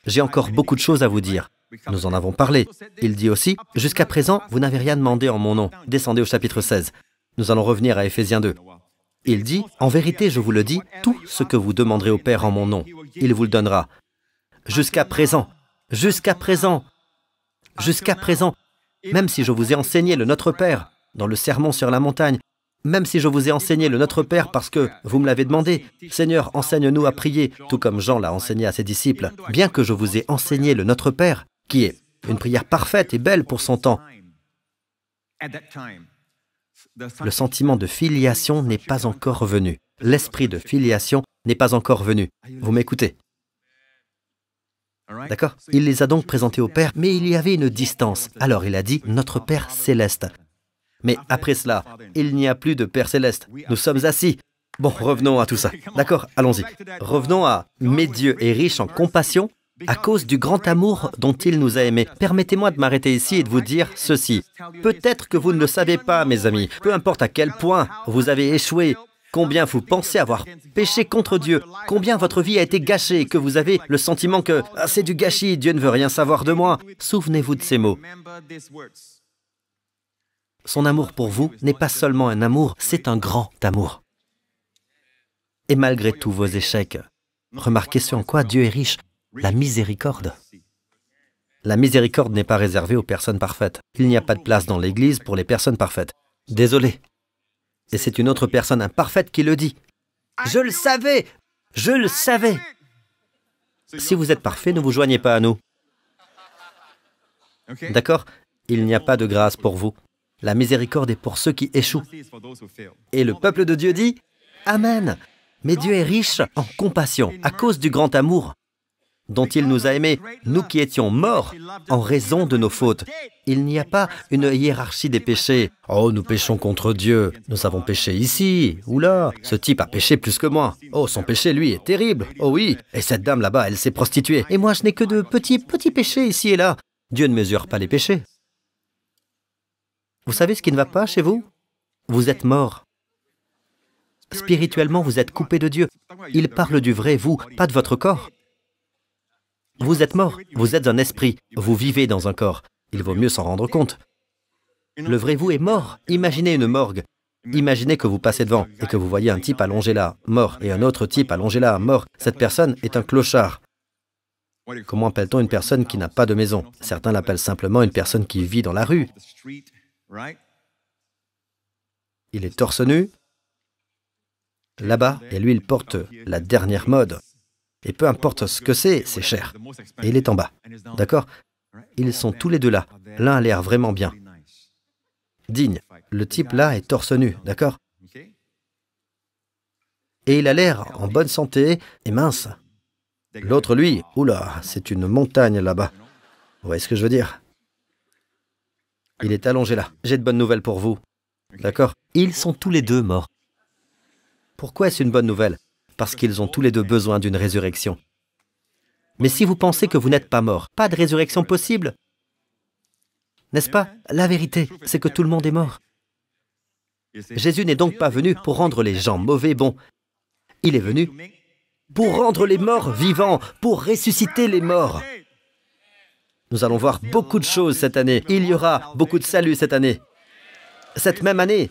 J'ai encore beaucoup de choses à vous dire ⁇ Nous en avons parlé. Il dit aussi ⁇ Jusqu'à présent, vous n'avez rien demandé en mon nom. Descendez au chapitre 16. Nous allons revenir à Ephésiens 2. Il dit ⁇ En vérité, je vous le dis, tout ce que vous demanderez au Père en mon nom, il vous le donnera. Jusqu'à présent, Jusqu'à présent, jusqu'à présent, même si je vous ai enseigné le Notre Père dans le sermon sur la montagne, même si je vous ai enseigné le Notre Père parce que vous me l'avez demandé, Seigneur, enseigne-nous à prier, tout comme Jean l'a enseigné à ses disciples, bien que je vous ai enseigné le Notre Père, qui est une prière parfaite et belle pour son temps. Le sentiment de filiation n'est pas encore venu. L'esprit de filiation n'est pas encore venu. Vous m'écoutez D'accord Il les a donc présentés au Père, mais il y avait une distance. Alors il a dit, notre Père céleste. Mais après cela, il n'y a plus de Père céleste. Nous sommes assis. Bon, revenons à tout ça. D'accord, allons-y. Revenons à Mais Dieu est riche en compassion à cause du grand amour dont il nous a aimés. Permettez-moi de m'arrêter ici et de vous dire ceci. Peut-être que vous ne le savez pas, mes amis, peu importe à quel point vous avez échoué, combien vous pensez avoir péché contre Dieu, combien votre vie a été gâchée, que vous avez le sentiment que ah, c'est du gâchis, Dieu ne veut rien savoir de moi. Souvenez-vous de ces mots. Son amour pour vous n'est pas seulement un amour, c'est un grand amour. Et malgré tous vos échecs, remarquez ce en quoi Dieu est riche, la miséricorde. La miséricorde n'est pas réservée aux personnes parfaites. Il n'y a pas de place dans l'Église pour les personnes parfaites. Désolé, et c'est une autre personne imparfaite qui le dit. Je le savais Je le savais Si vous êtes parfait, ne vous joignez pas à nous. D'accord Il n'y a pas de grâce pour vous. La miséricorde est pour ceux qui échouent. Et le peuple de Dieu dit Amen. Mais Dieu est riche en compassion à cause du grand amour dont il nous a aimés, nous qui étions morts en raison de nos fautes. Il n'y a pas une hiérarchie des péchés. Oh, nous péchons contre Dieu. Nous avons péché ici ou là. Ce type a péché plus que moi. Oh, son péché, lui, est terrible. Oh oui. Et cette dame là-bas, elle s'est prostituée. Et moi, je n'ai que de petits, petits péchés ici et là. Dieu ne mesure pas les péchés. Vous savez ce qui ne va pas chez vous Vous êtes mort. Spirituellement, vous êtes coupé de Dieu. Il parle du vrai vous, pas de votre corps. Vous êtes mort, vous êtes un esprit, vous vivez dans un corps. Il vaut mieux s'en rendre compte. Le vrai vous est mort. Imaginez une morgue. Imaginez que vous passez devant et que vous voyez un type allongé là, mort, et un autre type allongé là, mort. Cette personne est un clochard. Comment appelle-t-on une personne qui n'a pas de maison Certains l'appellent simplement une personne qui vit dans la rue. Il est torse nu, là-bas, et lui, il porte la dernière mode. Et peu importe ce que c'est, c'est cher. Et il est en bas. D'accord Ils sont tous les deux là. L'un a l'air vraiment bien. Digne. Le type là est torse nu, d'accord Et il a l'air en bonne santé et mince. L'autre, lui, oula, c'est une montagne là-bas. Vous voyez ce que je veux dire Il est allongé là. J'ai de bonnes nouvelles pour vous. D'accord Ils sont tous les deux morts. Pourquoi est-ce une bonne nouvelle parce qu'ils ont tous les deux besoin d'une résurrection. Mais si vous pensez que vous n'êtes pas mort, pas de résurrection possible N'est-ce pas La vérité, c'est que tout le monde est mort. Jésus n'est donc pas venu pour rendre les gens mauvais bons. Il est venu pour rendre les morts vivants, pour ressusciter les morts. Nous allons voir beaucoup de choses cette année. Il y aura beaucoup de salut cette année. Cette même année,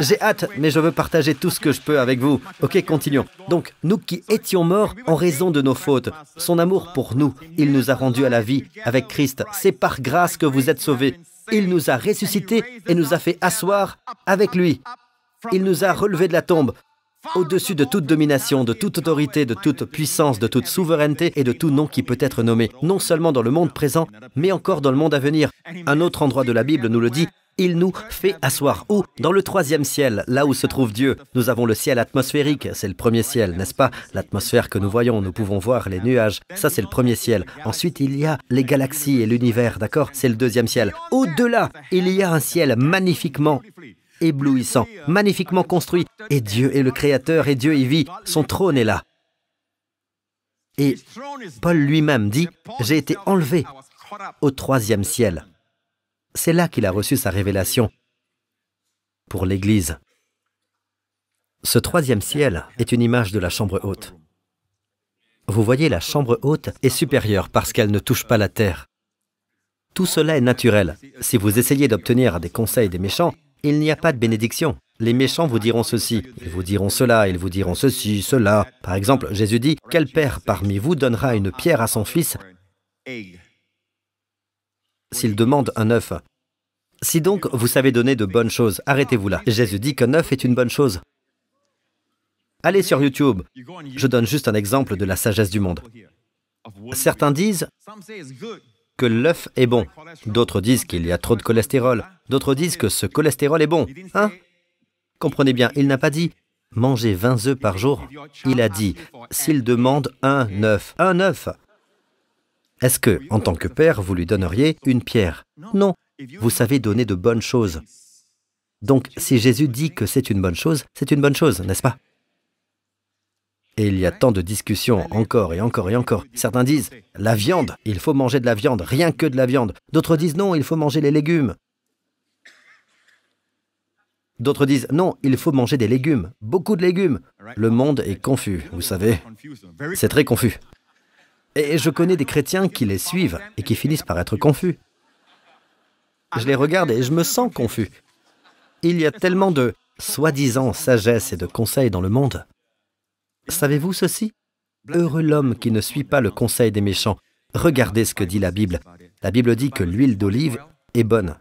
j'ai hâte, mais je veux partager tout ce que je peux avec vous. Ok, continuons. Donc, nous qui étions morts en raison de nos fautes, son amour pour nous, il nous a rendus à la vie avec Christ. C'est par grâce que vous êtes sauvés. Il nous a ressuscités et nous a fait asseoir avec lui. Il nous a relevés de la tombe, au-dessus de toute domination, de toute autorité, de toute puissance, de toute souveraineté et de tout nom qui peut être nommé, non seulement dans le monde présent, mais encore dans le monde à venir. Un autre endroit de la Bible nous le dit, il nous fait asseoir où dans le troisième ciel, là où se trouve Dieu. Nous avons le ciel atmosphérique, c'est le premier ciel, n'est-ce pas L'atmosphère que nous voyons, nous pouvons voir les nuages, ça c'est le premier ciel. Ensuite, il y a les galaxies et l'univers, d'accord C'est le deuxième ciel. Au-delà, il y a un ciel magnifiquement éblouissant, magnifiquement construit. Et Dieu est le Créateur, et Dieu y vit. Son trône est là. Et Paul lui-même dit, j'ai été enlevé au troisième ciel. C'est là qu'il a reçu sa révélation pour l'Église. Ce troisième ciel est une image de la chambre haute. Vous voyez, la chambre haute est supérieure parce qu'elle ne touche pas la terre. Tout cela est naturel. Si vous essayez d'obtenir des conseils des méchants, il n'y a pas de bénédiction. Les méchants vous diront ceci, ils vous diront cela, ils vous diront ceci, cela. Par exemple, Jésus dit, Quel père parmi vous donnera une pierre à son fils s'il demande un œuf si donc vous savez donner de bonnes choses, arrêtez-vous là. Jésus dit qu'un œuf est une bonne chose. Allez sur YouTube. Je donne juste un exemple de la sagesse du monde. Certains disent que l'œuf est bon. D'autres disent qu'il y a trop de cholestérol. D'autres disent que ce cholestérol est bon. Hein Comprenez bien, il n'a pas dit mangez 20 œufs par jour. Il a dit s'il demande un œuf, un œuf. Est-ce que, en tant que père, vous lui donneriez une pierre Non, vous savez donner de bonnes choses. Donc si Jésus dit que c'est une bonne chose, c'est une bonne chose, n'est-ce pas Et il y a tant de discussions, encore et encore et encore. Certains disent, la viande, il faut manger de la viande, rien que de la viande. D'autres disent, non, il faut manger les légumes. D'autres disent, non, il faut manger des légumes, beaucoup de légumes. Le monde est confus, vous savez. C'est très confus. Et je connais des chrétiens qui les suivent et qui finissent par être confus. Je les regarde et je me sens confus. Il y a tellement de soi-disant sagesse et de conseils dans le monde. Savez-vous ceci Heureux l'homme qui ne suit pas le conseil des méchants. Regardez ce que dit la Bible. La Bible dit que l'huile d'olive est bonne.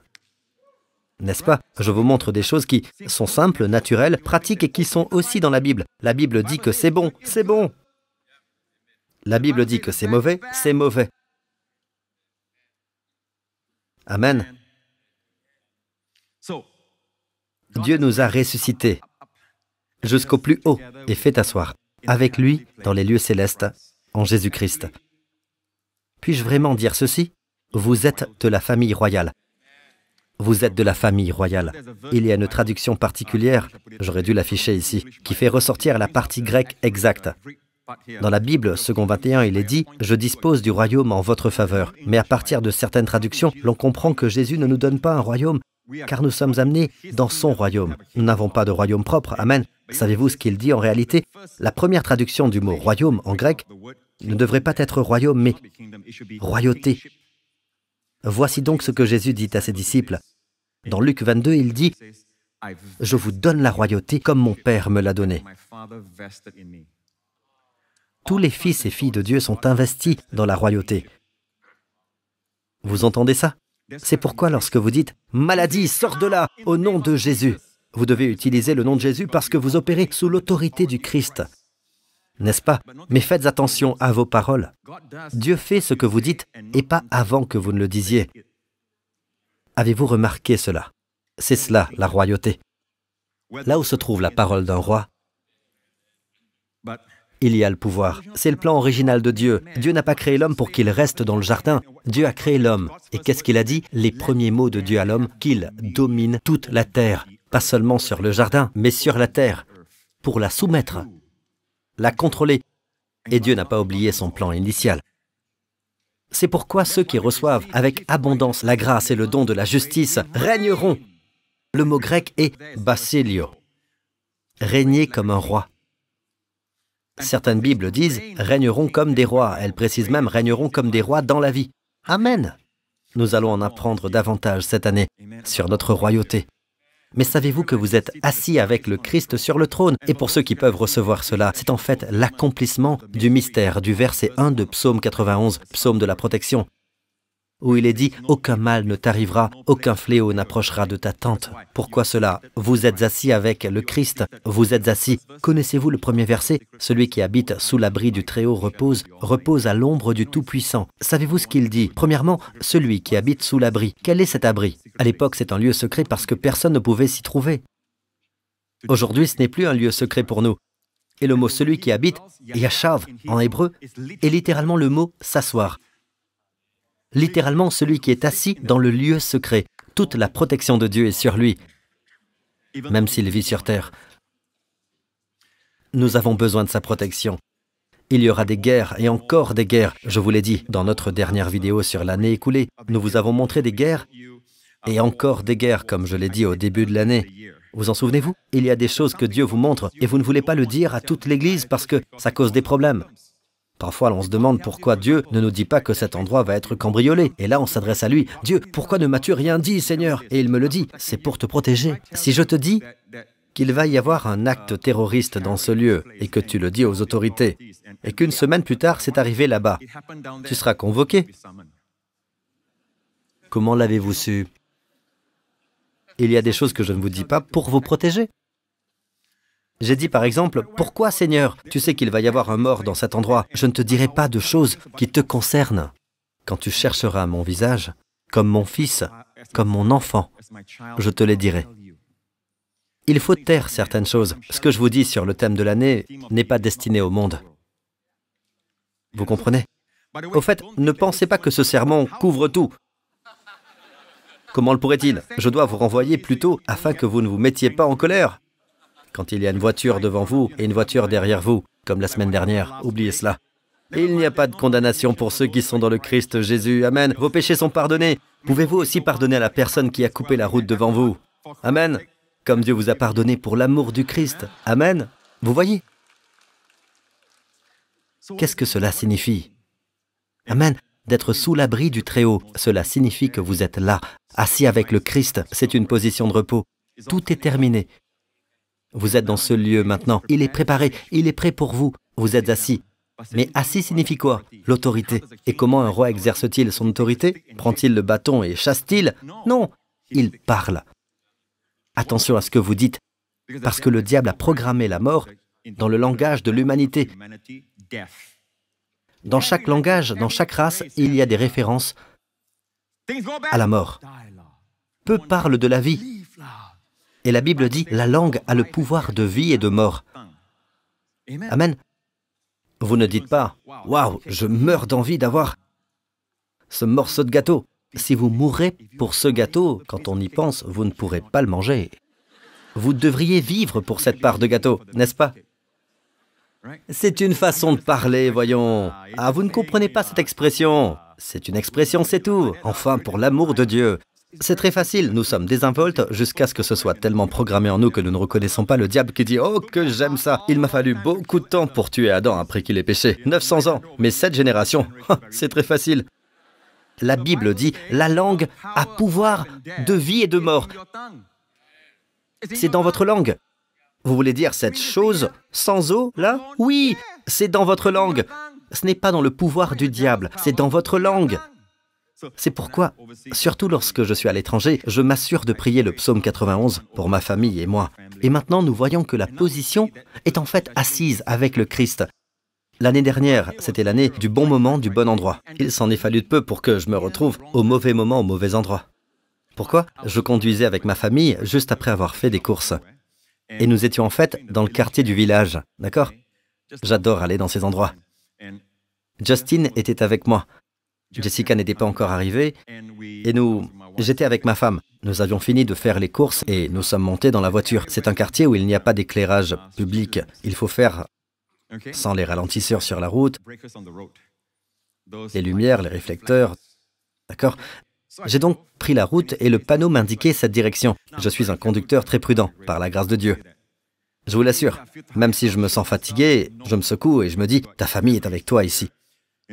N'est-ce pas Je vous montre des choses qui sont simples, naturelles, pratiques et qui sont aussi dans la Bible. La Bible dit que c'est bon, c'est bon. La Bible dit que c'est mauvais, c'est mauvais. Amen. Dieu nous a ressuscités jusqu'au plus haut et fait asseoir avec lui dans les lieux célestes en Jésus-Christ. Puis-je vraiment dire ceci Vous êtes de la famille royale. Vous êtes de la famille royale. Il y a une traduction particulière, j'aurais dû l'afficher ici, qui fait ressortir la partie grecque exacte. Dans la Bible, second 21, il est dit ⁇ Je dispose du royaume en votre faveur ⁇ Mais à partir de certaines traductions, l'on comprend que Jésus ne nous donne pas un royaume, car nous sommes amenés dans son royaume. Nous n'avons pas de royaume propre. Amen. Savez-vous ce qu'il dit en réalité La première traduction du mot royaume en grec ne devrait pas être royaume, mais royauté. Voici donc ce que Jésus dit à ses disciples. Dans Luc 22, il dit, Je vous donne la royauté comme mon Père me l'a donnée. Tous les fils et filles de Dieu sont investis dans la royauté. Vous entendez ça c'est pourquoi lorsque vous dites ⁇ Maladie, sors de là, au nom de Jésus ⁇ vous devez utiliser le nom de Jésus parce que vous opérez sous l'autorité du Christ. N'est-ce pas Mais faites attention à vos paroles. Dieu fait ce que vous dites et pas avant que vous ne le disiez. Avez-vous remarqué cela C'est cela, la royauté. Là où se trouve la parole d'un roi, il y a le pouvoir. C'est le plan original de Dieu. Dieu n'a pas créé l'homme pour qu'il reste dans le jardin. Dieu a créé l'homme. Et qu'est-ce qu'il a dit Les premiers mots de Dieu à l'homme, qu'il domine toute la terre, pas seulement sur le jardin, mais sur la terre, pour la soumettre, la contrôler. Et Dieu n'a pas oublié son plan initial. C'est pourquoi ceux qui reçoivent avec abondance la grâce et le don de la justice régneront. Le mot grec est basilio, régner comme un roi. Certaines Bibles disent régneront comme des rois. Elles précisent même régneront comme des rois dans la vie. Amen. Nous allons en apprendre davantage cette année sur notre royauté. Mais savez-vous que vous êtes assis avec le Christ sur le trône Et pour ceux qui peuvent recevoir cela, c'est en fait l'accomplissement du mystère du verset 1 de Psaume 91, Psaume de la protection où il est dit Aucun mal ne t'arrivera, aucun fléau n'approchera de ta tente. Pourquoi cela Vous êtes assis avec le Christ, vous êtes assis. Connaissez-vous le premier verset Celui qui habite sous l'abri du Très-Haut repose, repose à l'ombre du Tout-Puissant. Savez-vous ce qu'il dit Premièrement, celui qui habite sous l'abri. Quel est cet abri À l'époque, c'est un lieu secret parce que personne ne pouvait s'y trouver. Aujourd'hui, ce n'est plus un lieu secret pour nous. Et le mot celui qui habite, Yashav en hébreu, est littéralement le mot s'asseoir littéralement celui qui est assis dans le lieu secret. Toute la protection de Dieu est sur lui, même s'il vit sur terre. Nous avons besoin de sa protection. Il y aura des guerres et encore des guerres. Je vous l'ai dit dans notre dernière vidéo sur l'année écoulée. Nous vous avons montré des guerres et encore des guerres, comme je l'ai dit au début de l'année. Vous en souvenez-vous Il y a des choses que Dieu vous montre et vous ne voulez pas le dire à toute l'Église parce que ça cause des problèmes. Parfois, on se demande pourquoi Dieu ne nous dit pas que cet endroit va être cambriolé. Et là, on s'adresse à lui. Dieu, pourquoi ne m'as-tu rien dit, Seigneur Et il me le dit, c'est pour te protéger. Si je te dis qu'il va y avoir un acte terroriste dans ce lieu et que tu le dis aux autorités, et qu'une semaine plus tard, c'est arrivé là-bas, tu seras convoqué. Comment l'avez-vous su Il y a des choses que je ne vous dis pas pour vous protéger. J'ai dit par exemple, Pourquoi Seigneur Tu sais qu'il va y avoir un mort dans cet endroit. Je ne te dirai pas de choses qui te concernent. Quand tu chercheras mon visage, comme mon fils, comme mon enfant, je te les dirai. Il faut taire certaines choses. Ce que je vous dis sur le thème de l'année n'est pas destiné au monde. Vous comprenez Au fait, ne pensez pas que ce serment couvre tout. Comment le pourrait-il Je dois vous renvoyer plutôt afin que vous ne vous mettiez pas en colère. Quand il y a une voiture devant vous et une voiture derrière vous, comme la semaine dernière, oubliez cela. il n'y a pas de condamnation pour ceux qui sont dans le Christ Jésus. Amen. Vos péchés sont pardonnés. Pouvez-vous aussi pardonner à la personne qui a coupé la route devant vous Amen. Comme Dieu vous a pardonné pour l'amour du Christ. Amen. Vous voyez Qu'est-ce que cela signifie Amen. D'être sous l'abri du Très-Haut, cela signifie que vous êtes là, assis avec le Christ. C'est une position de repos. Tout est terminé. Vous êtes dans ce lieu maintenant. Il est préparé. Il est prêt pour vous. Vous êtes assis. Mais assis signifie quoi L'autorité. Et comment un roi exerce-t-il son autorité Prend-il le bâton et chasse-t-il Non, il parle. Attention à ce que vous dites, parce que le diable a programmé la mort dans le langage de l'humanité. Dans chaque langage, dans chaque race, il y a des références à la mort. Peu parlent de la vie, et la Bible dit, la langue a le pouvoir de vie et de mort. Amen. Vous ne dites pas, Waouh, je meurs d'envie d'avoir ce morceau de gâteau. Si vous mourrez pour ce gâteau, quand on y pense, vous ne pourrez pas le manger. Vous devriez vivre pour cette part de gâteau, n'est-ce pas C'est une façon de parler, voyons. Ah, vous ne comprenez pas cette expression. C'est une expression, c'est tout. Enfin, pour l'amour de Dieu, c'est très facile, nous sommes désinvoltes jusqu'à ce que ce soit tellement programmé en nous que nous ne reconnaissons pas le diable qui dit Oh, que j'aime ça Il m'a fallu beaucoup de temps pour tuer Adam après qu'il ait péché. 900 ans, mais cette génération, <laughs> oh, c'est très facile. La Bible dit La langue a pouvoir de vie et de mort. C'est dans votre langue. Vous voulez dire cette chose sans eau, là Oui, c'est dans votre langue. Ce n'est pas dans le pouvoir du diable, c'est dans votre langue. C'est pourquoi, surtout lorsque je suis à l'étranger, je m'assure de prier le psaume 91 pour ma famille et moi. Et maintenant, nous voyons que la position est en fait assise avec le Christ. L'année dernière, c'était l'année du bon moment, du bon endroit. Il s'en est fallu de peu pour que je me retrouve au mauvais moment, au mauvais endroit. Pourquoi Je conduisais avec ma famille juste après avoir fait des courses. Et nous étions en fait dans le quartier du village, d'accord J'adore aller dans ces endroits. Justin était avec moi. Jessica n'était pas encore arrivée et nous, j'étais avec ma femme. Nous avions fini de faire les courses et nous sommes montés dans la voiture. C'est un quartier où il n'y a pas d'éclairage public. Il faut faire sans les ralentisseurs sur la route, les lumières, les réflecteurs. D'accord J'ai donc pris la route et le panneau m'indiquait cette direction. Je suis un conducteur très prudent, par la grâce de Dieu. Je vous l'assure, même si je me sens fatigué, je me secoue et je me dis, ta famille est avec toi ici.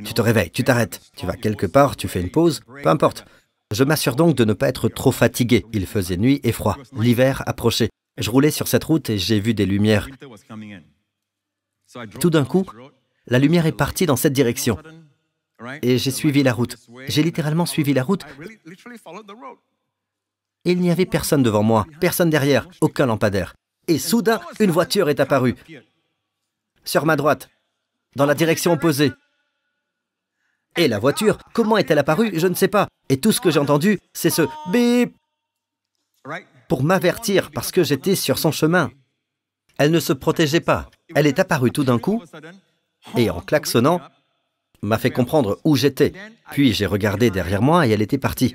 Tu te réveilles, tu t'arrêtes, tu vas quelque part, tu fais une pause, peu importe. Je m'assure donc de ne pas être trop fatigué. Il faisait nuit et froid. L'hiver approchait. Je roulais sur cette route et j'ai vu des lumières. Tout d'un coup, la lumière est partie dans cette direction. Et j'ai suivi la route. J'ai littéralement suivi la route. il n'y avait personne devant moi, personne derrière, aucun lampadaire. Et soudain, une voiture est apparue. Sur ma droite, dans la direction opposée. Et la voiture, comment est-elle apparue Je ne sais pas. Et tout ce que j'ai entendu, c'est ce bip pour m'avertir parce que j'étais sur son chemin. Elle ne se protégeait pas. Elle est apparue tout d'un coup et en klaxonnant, m'a fait comprendre où j'étais. Puis j'ai regardé derrière moi et elle était partie.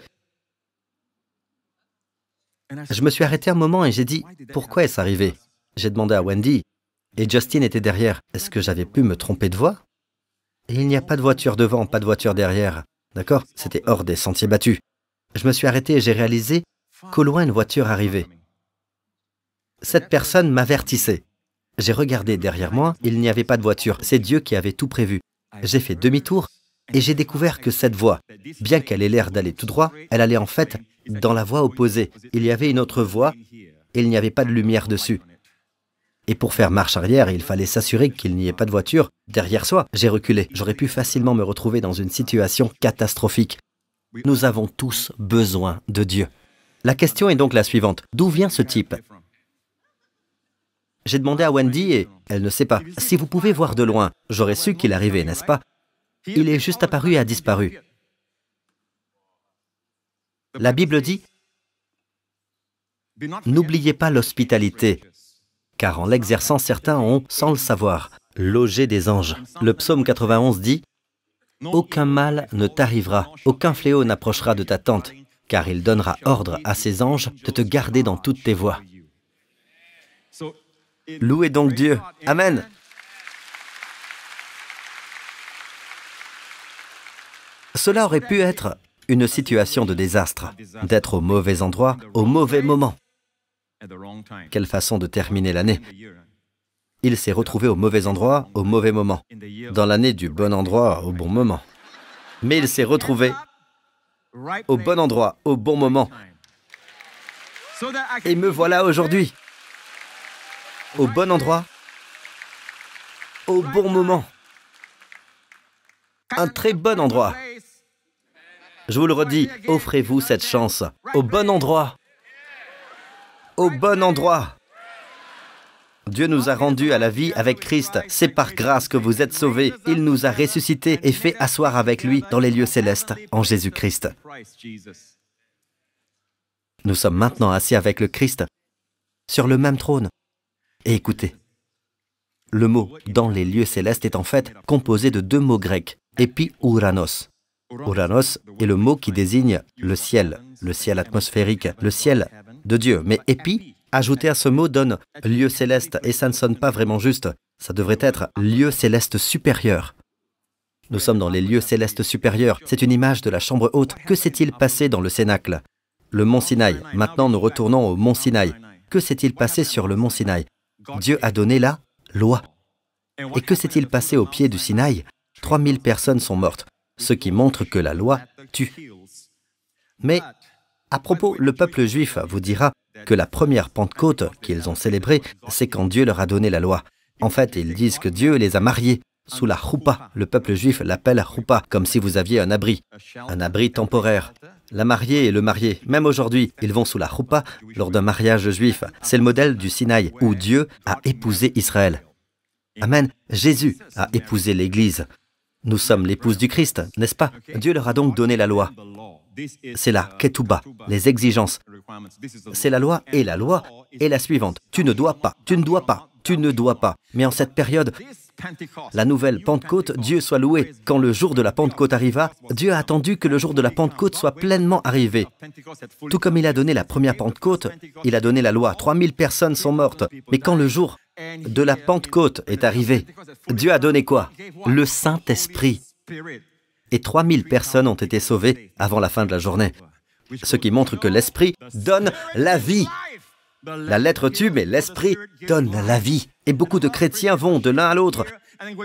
Je me suis arrêté un moment et j'ai dit Pourquoi est-ce arrivé J'ai demandé à Wendy et Justin était derrière. Est-ce que j'avais pu me tromper de voix et il n'y a pas de voiture devant, pas de voiture derrière. D'accord C'était hors des sentiers battus. Je me suis arrêté et j'ai réalisé qu'au loin une voiture arrivait. Cette personne m'avertissait. J'ai regardé derrière moi, il n'y avait pas de voiture, c'est Dieu qui avait tout prévu. J'ai fait demi-tour et j'ai découvert que cette voie, bien qu'elle ait l'air d'aller tout droit, elle allait en fait dans la voie opposée. Il y avait une autre voie et il n'y avait pas de lumière dessus. Et pour faire marche arrière, il fallait s'assurer qu'il n'y ait pas de voiture derrière soi. J'ai reculé. J'aurais pu facilement me retrouver dans une situation catastrophique. Nous avons tous besoin de Dieu. La question est donc la suivante. D'où vient ce type J'ai demandé à Wendy et elle ne sait pas. Si vous pouvez voir de loin, j'aurais su qu'il arrivait, n'est-ce pas Il est juste apparu et a disparu. La Bible dit, N'oubliez pas l'hospitalité car en l'exerçant, certains ont, sans le savoir, logé des anges. Le psaume 91 dit Aucun mal ne t'arrivera, aucun fléau n'approchera de ta tente, car il donnera ordre à ses anges de te garder dans toutes tes voies. Louez donc Dieu. Amen. Cela aurait pu être une situation de désastre, d'être au mauvais endroit, au mauvais moment. Quelle façon de terminer l'année Il s'est retrouvé au mauvais endroit, au mauvais moment. Dans l'année du bon endroit, au bon moment. Mais il s'est retrouvé au bon endroit, au bon moment. Et me voilà aujourd'hui. Au bon endroit, au bon moment. Un très bon endroit. Je vous le redis, offrez-vous cette chance. Au bon endroit, au bon endroit. Dieu nous a rendus à la vie avec Christ. C'est par grâce que vous êtes sauvés. Il nous a ressuscités et fait asseoir avec lui dans les lieux célestes en Jésus-Christ. Nous sommes maintenant assis avec le Christ sur le même trône. Et écoutez, le mot dans les lieux célestes est en fait composé de deux mots grecs, épi Ouranos » uranos. est le mot qui désigne le ciel, le ciel atmosphérique, le ciel de Dieu. Mais épi, ajouté à ce mot, donne lieu céleste et ça ne sonne pas vraiment juste. Ça devrait être lieu céleste supérieur. Nous sommes dans les lieux célestes supérieurs. C'est une image de la chambre haute. Que s'est-il passé dans le Cénacle Le mont Sinaï. Maintenant, nous retournons au mont Sinaï. Que s'est-il passé sur le mont Sinaï Dieu a donné la loi. Et que s'est-il passé au pied du Sinaï 3000 personnes sont mortes, ce qui montre que la loi tue. Mais à propos, le peuple juif vous dira que la première Pentecôte qu'ils ont célébrée, c'est quand Dieu leur a donné la loi. En fait, ils disent que Dieu les a mariés sous la choupa. Le peuple juif l'appelle choupa, comme si vous aviez un abri, un abri temporaire. La mariée et le marié, même aujourd'hui, ils vont sous la choupa lors d'un mariage juif. C'est le modèle du Sinaï, où Dieu a épousé Israël. Amen. Jésus a épousé l'Église. Nous sommes l'épouse du Christ, n'est-ce pas Dieu leur a donc donné la loi. C'est la Ketuba, les exigences. C'est la loi et la loi est la suivante. Tu ne dois pas, tu ne dois pas, tu ne dois pas. Mais en cette période, la nouvelle Pentecôte, Dieu soit loué. Quand le jour de la Pentecôte arriva, Dieu a attendu que le jour de la Pentecôte soit pleinement arrivé. Tout comme il a donné la première Pentecôte, il a donné la loi. 3000 personnes sont mortes. Mais quand le jour de la Pentecôte est arrivé, Dieu a donné quoi Le Saint-Esprit et 3000 personnes ont été sauvées avant la fin de la journée. Ce qui montre que l'esprit donne la vie. La lettre tue, mais l'esprit donne la vie. Et beaucoup de chrétiens vont de l'un à l'autre.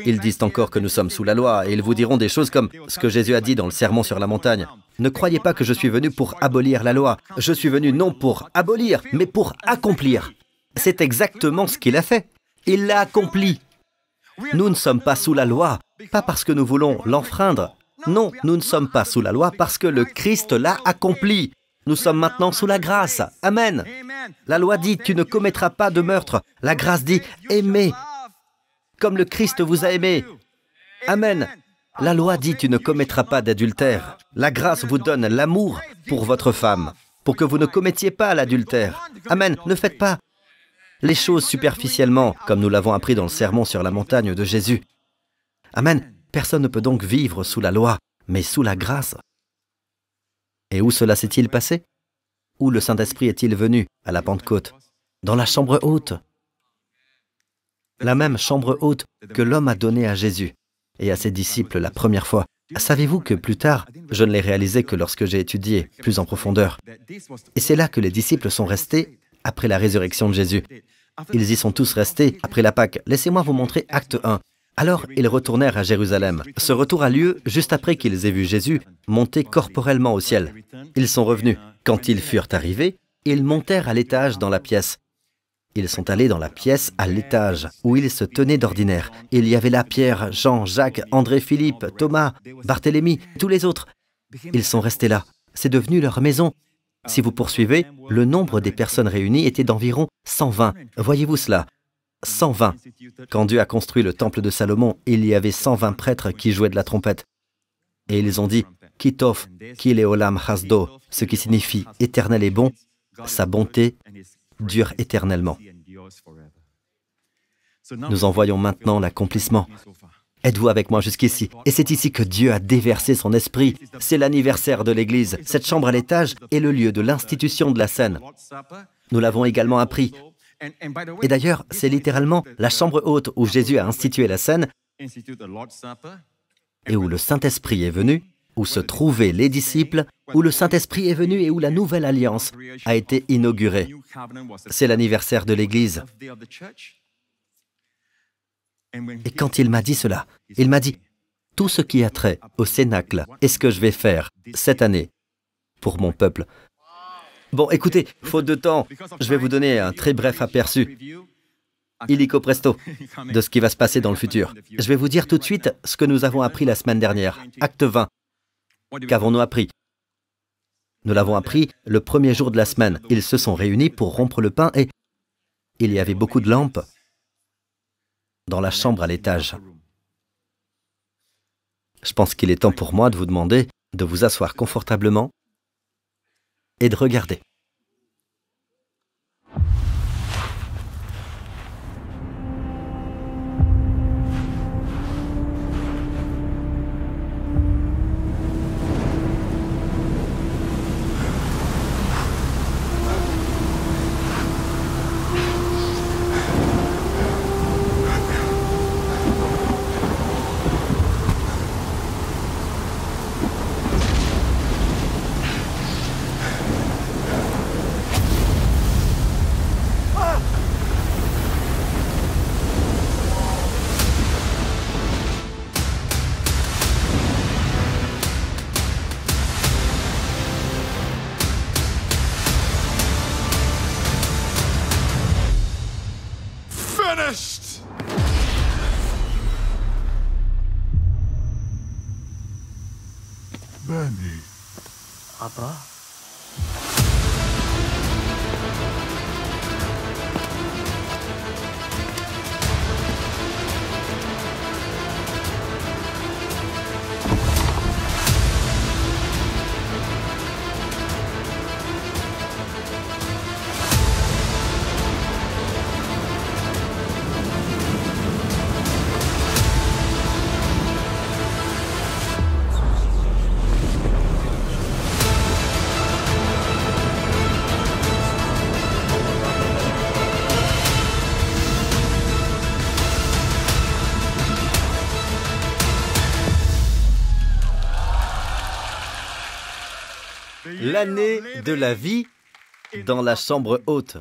Ils disent encore que nous sommes sous la loi et ils vous diront des choses comme ce que Jésus a dit dans le sermon sur la montagne. Ne croyez pas que je suis venu pour abolir la loi. Je suis venu non pour abolir, mais pour accomplir. C'est exactement ce qu'il a fait. Il l'a accompli. Nous ne sommes pas sous la loi, pas parce que nous voulons l'enfreindre, non, nous ne sommes pas sous la loi parce que le Christ l'a accompli. Nous sommes maintenant sous la grâce. Amen. La loi dit, tu ne commettras pas de meurtre. La grâce dit, aimez. Comme le Christ vous a aimé. Amen. La loi dit, tu ne commettras pas d'adultère. La grâce vous donne l'amour pour votre femme, pour que vous ne commettiez pas l'adultère. Amen. Ne faites pas les choses superficiellement, comme nous l'avons appris dans le sermon sur la montagne de Jésus. Amen. Personne ne peut donc vivre sous la loi, mais sous la grâce. Et où cela s'est-il passé Où le Saint-Esprit est-il venu à la Pentecôte Dans la chambre haute. La même chambre haute que l'homme a donnée à Jésus et à ses disciples la première fois. Savez-vous que plus tard, je ne l'ai réalisé que lorsque j'ai étudié plus en profondeur. Et c'est là que les disciples sont restés après la résurrection de Jésus. Ils y sont tous restés après la Pâque. Laissez-moi vous montrer Acte 1. Alors ils retournèrent à Jérusalem. Ce retour a lieu juste après qu'ils aient vu Jésus monter corporellement au ciel. Ils sont revenus. Quand ils furent arrivés, ils montèrent à l'étage dans la pièce. Ils sont allés dans la pièce à l'étage où ils se tenaient d'ordinaire. Il y avait là Pierre, Jean, Jacques, André, Philippe, Thomas, Barthélemy, tous les autres. Ils sont restés là. C'est devenu leur maison. Si vous poursuivez, le nombre des personnes réunies était d'environ 120. Voyez-vous cela 120. Quand Dieu a construit le temple de Salomon, il y avait 120 prêtres qui jouaient de la trompette. Et ils ont dit Kitov, kileolam Hasdo, ce qui signifie éternel et bon, sa bonté dure éternellement. Nous en voyons maintenant l'accomplissement. Êtes-vous avec moi jusqu'ici Et c'est ici que Dieu a déversé son esprit. C'est l'anniversaire de l'Église. Cette chambre à l'étage est le lieu de l'institution de la scène. Nous l'avons également appris. Et d'ailleurs, c'est littéralement la chambre haute où Jésus a institué la scène et où le Saint-Esprit est venu, où se trouvaient les disciples, où le Saint-Esprit est venu et où la nouvelle alliance a été inaugurée. C'est l'anniversaire de l'Église. Et quand il m'a dit cela, il m'a dit, tout ce qui a trait au Cénacle est ce que je vais faire cette année pour mon peuple. Bon, écoutez, faute de temps, je vais vous donner un très bref aperçu, illico presto, de ce qui va se passer dans le futur. Je vais vous dire tout de suite ce que nous avons appris la semaine dernière, acte 20. Qu'avons-nous appris Nous l'avons appris le premier jour de la semaine. Ils se sont réunis pour rompre le pain et il y avait beaucoup de lampes dans la chambre à l'étage. Je pense qu'il est temps pour moi de vous demander de vous asseoir confortablement et de regarder. Benny. Apa? l'année de la vie dans la chambre haute.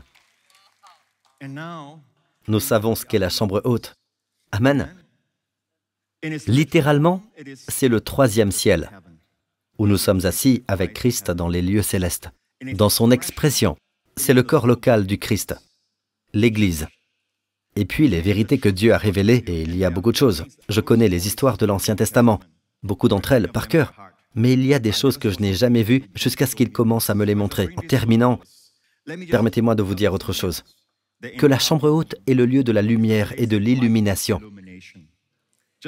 Nous savons ce qu'est la chambre haute. Amen. Littéralement, c'est le troisième ciel, où nous sommes assis avec Christ dans les lieux célestes. Dans son expression, c'est le corps local du Christ, l'Église. Et puis les vérités que Dieu a révélées, et il y a beaucoup de choses. Je connais les histoires de l'Ancien Testament, beaucoup d'entre elles par cœur mais il y a des choses que je n'ai jamais vues jusqu'à ce qu'il commence à me les montrer. En terminant, permettez-moi de vous dire autre chose. Que la chambre haute est le lieu de la lumière et de l'illumination.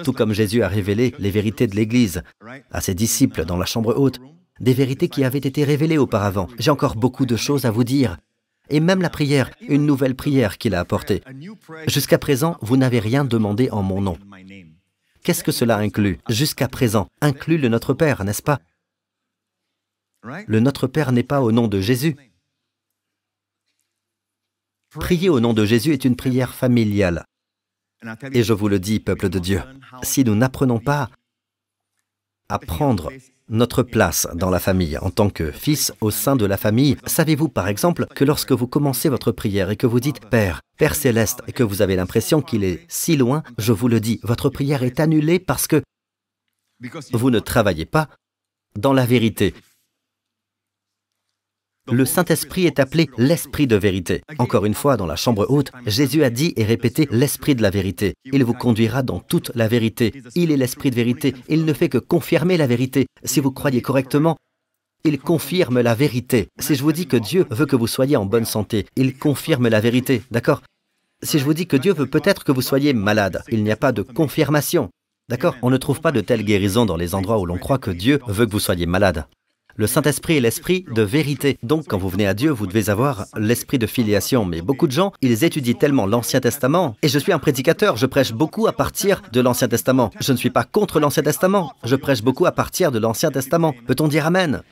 Tout comme Jésus a révélé les vérités de l'Église à ses disciples dans la chambre haute, des vérités qui avaient été révélées auparavant. J'ai encore beaucoup de choses à vous dire. Et même la prière, une nouvelle prière qu'il a apportée. Jusqu'à présent, vous n'avez rien demandé en mon nom. Qu'est-ce que cela inclut Jusqu'à présent, inclut le Notre Père, n'est-ce pas Le Notre Père n'est pas au nom de Jésus. Prier au nom de Jésus est une prière familiale. Et je vous le dis, peuple de Dieu, si nous n'apprenons pas à prendre notre place dans la famille en tant que fils au sein de la famille. Savez-vous par exemple que lorsque vous commencez votre prière et que vous dites Père, Père céleste et que vous avez l'impression qu'il est si loin, je vous le dis, votre prière est annulée parce que vous ne travaillez pas dans la vérité. Le Saint-Esprit est appelé l'Esprit de vérité. Encore une fois, dans la chambre haute, Jésus a dit et répété l'Esprit de la vérité. Il vous conduira dans toute la vérité. Il est l'Esprit de vérité. Il ne fait que confirmer la vérité. Si vous croyez correctement, il confirme la vérité. Si je vous dis que Dieu veut que vous soyez en bonne santé, il confirme la vérité, d'accord Si je vous dis que Dieu veut peut-être que vous soyez malade, il n'y a pas de confirmation. D'accord On ne trouve pas de telles guérisons dans les endroits où l'on croit que Dieu veut que vous soyez malade. Le Saint-Esprit est l'esprit de vérité. Donc quand vous venez à Dieu, vous devez avoir l'esprit de filiation. Mais beaucoup de gens, ils étudient tellement l'Ancien Testament. Et je suis un prédicateur, je prêche beaucoup à partir de l'Ancien Testament. Je ne suis pas contre l'Ancien Testament, je prêche beaucoup à partir de l'Ancien Testament. Peut-on dire Amen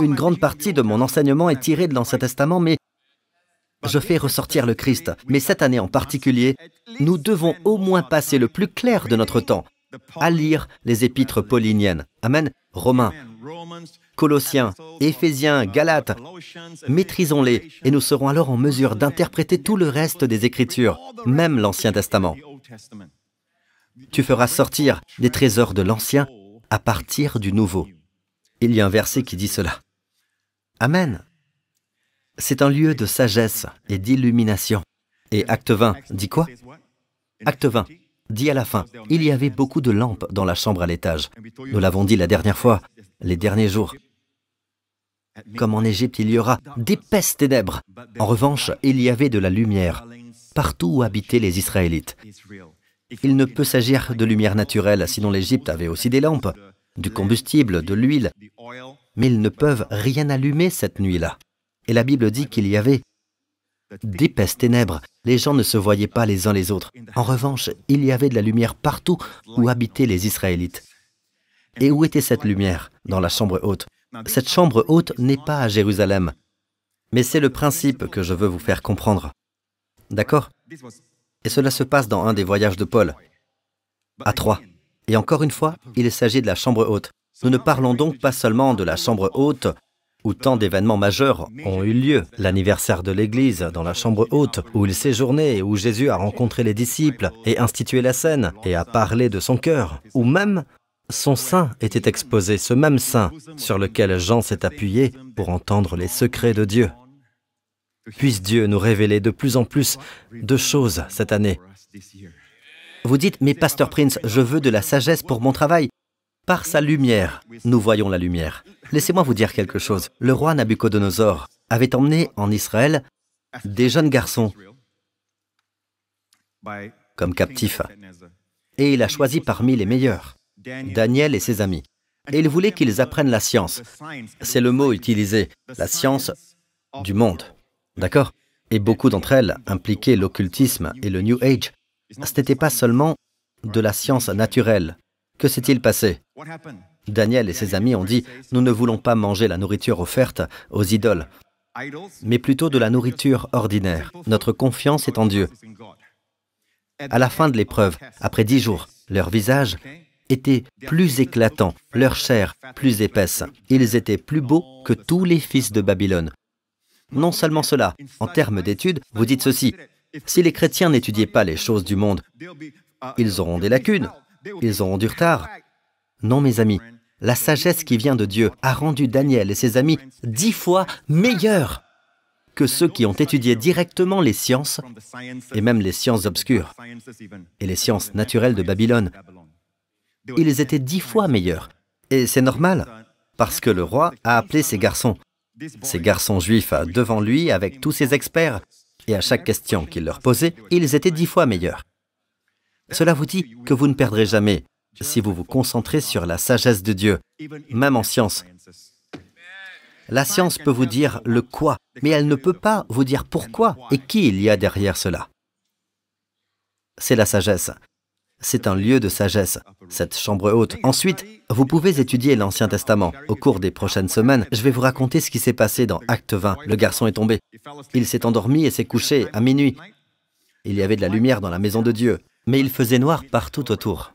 Une grande partie de mon enseignement est tirée de l'Ancien Testament, mais je fais ressortir le Christ. Mais cette année en particulier, nous devons au moins passer le plus clair de notre temps à lire les épîtres pauliniennes. Amen. Romains, Colossiens, Éphésiens, Galates. Maîtrisons-les et nous serons alors en mesure d'interpréter tout le reste des Écritures, même l'Ancien Testament. Tu feras sortir des trésors de l'Ancien à partir du Nouveau. Il y a un verset qui dit cela. Amen. C'est un lieu de sagesse et d'illumination. Et Acte 20 dit quoi Acte 20 dit à la fin, il y avait beaucoup de lampes dans la chambre à l'étage. Nous l'avons dit la dernière fois, les derniers jours. Comme en Égypte, il y aura d'épaisses ténèbres. En revanche, il y avait de la lumière partout où habitaient les Israélites. Il ne peut s'agir de lumière naturelle, sinon l'Égypte avait aussi des lampes, du combustible, de l'huile, mais ils ne peuvent rien allumer cette nuit-là. Et la Bible dit qu'il y avait d'épaisses ténèbres. Les gens ne se voyaient pas les uns les autres. En revanche, il y avait de la lumière partout où habitaient les Israélites. Et où était cette lumière Dans la chambre haute. Cette chambre haute n'est pas à Jérusalem. Mais c'est le principe que je veux vous faire comprendre. D'accord Et cela se passe dans un des voyages de Paul, à Troyes. Et encore une fois, il s'agit de la chambre haute. Nous ne parlons donc pas seulement de la chambre haute où tant d'événements majeurs ont eu lieu. L'anniversaire de l'Église dans la chambre haute, où il séjournait et où Jésus a rencontré les disciples et institué la scène et a parlé de son cœur. Ou même son sein était exposé, ce même sein sur lequel Jean s'est appuyé pour entendre les secrets de Dieu. Puisse Dieu nous révéler de plus en plus de choses cette année. Vous dites, mais Pasteur Prince, je veux de la sagesse pour mon travail. Par sa lumière, nous voyons la lumière. Laissez-moi vous dire quelque chose. Le roi Nabucodonosor avait emmené en Israël des jeunes garçons comme captifs, et il a choisi parmi les meilleurs. Daniel et ses amis. Et il voulait qu'ils apprennent la science. C'est le mot utilisé, la science du monde. D'accord Et beaucoup d'entre elles impliquaient l'occultisme et le New Age. Ce n'était pas seulement de la science naturelle. Que s'est-il passé Daniel et ses amis ont dit, nous ne voulons pas manger la nourriture offerte aux idoles, mais plutôt de la nourriture ordinaire. Notre confiance est en Dieu. À la fin de l'épreuve, après dix jours, leur visage étaient plus éclatants, leur chair plus épaisse. Ils étaient plus beaux que tous les fils de Babylone. Non seulement cela, en termes d'études, vous dites ceci, si les chrétiens n'étudiaient pas les choses du monde, ils auront des lacunes, ils auront du retard. Non, mes amis, la sagesse qui vient de Dieu a rendu Daniel et ses amis dix fois meilleurs que ceux qui ont étudié directement les sciences, et même les sciences obscures, et les sciences naturelles de Babylone, ils étaient dix fois meilleurs. Et c'est normal, parce que le roi a appelé ses garçons, ces garçons juifs devant lui avec tous ses experts, et à chaque question qu'il leur posait, ils étaient dix fois meilleurs. Cela vous dit que vous ne perdrez jamais si vous vous concentrez sur la sagesse de Dieu, même en science. La science peut vous dire le quoi, mais elle ne peut pas vous dire pourquoi et qui il y a derrière cela. C'est la sagesse c'est un lieu de sagesse, cette chambre haute. Ensuite, vous pouvez étudier l'Ancien Testament. Au cours des prochaines semaines, je vais vous raconter ce qui s'est passé dans Acte 20. Le garçon est tombé. Il s'est endormi et s'est couché à minuit. Il y avait de la lumière dans la maison de Dieu, mais il faisait noir partout autour.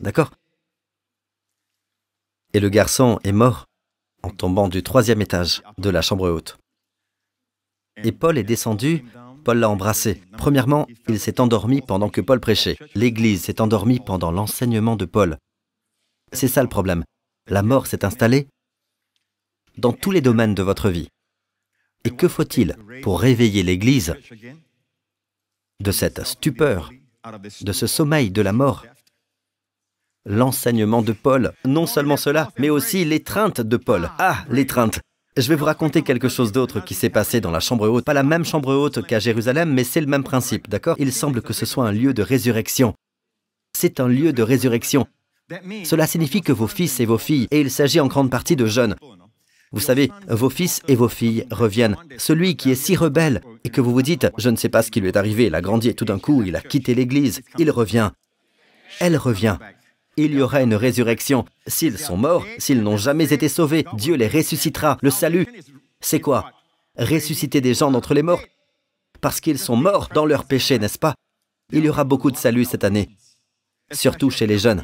D'accord Et le garçon est mort en tombant du troisième étage de la chambre haute. Et Paul est descendu Paul l'a embrassé. Premièrement, il s'est endormi pendant que Paul prêchait. L'Église s'est endormie pendant l'enseignement de Paul. C'est ça le problème. La mort s'est installée dans tous les domaines de votre vie. Et que faut-il pour réveiller l'Église de cette stupeur, de ce sommeil de la mort L'enseignement de Paul, non seulement cela, mais aussi l'étreinte de Paul. Ah, l'étreinte je vais vous raconter quelque chose d'autre qui s'est passé dans la chambre haute. Pas la même chambre haute qu'à Jérusalem, mais c'est le même principe, d'accord Il semble que ce soit un lieu de résurrection. C'est un lieu de résurrection. Cela signifie que vos fils et vos filles, et il s'agit en grande partie de jeunes, vous savez, vos fils et vos filles reviennent. Celui qui est si rebelle et que vous vous dites, je ne sais pas ce qui lui est arrivé, il a grandi et tout d'un coup, il a quitté l'Église, il revient. Elle revient. Il y aura une résurrection. S'ils sont morts, s'ils n'ont jamais été sauvés, Dieu les ressuscitera. Le salut, c'est quoi Ressusciter des gens d'entre les morts Parce qu'ils sont morts dans leur péché, n'est-ce pas Il y aura beaucoup de salut cette année, surtout chez les jeunes.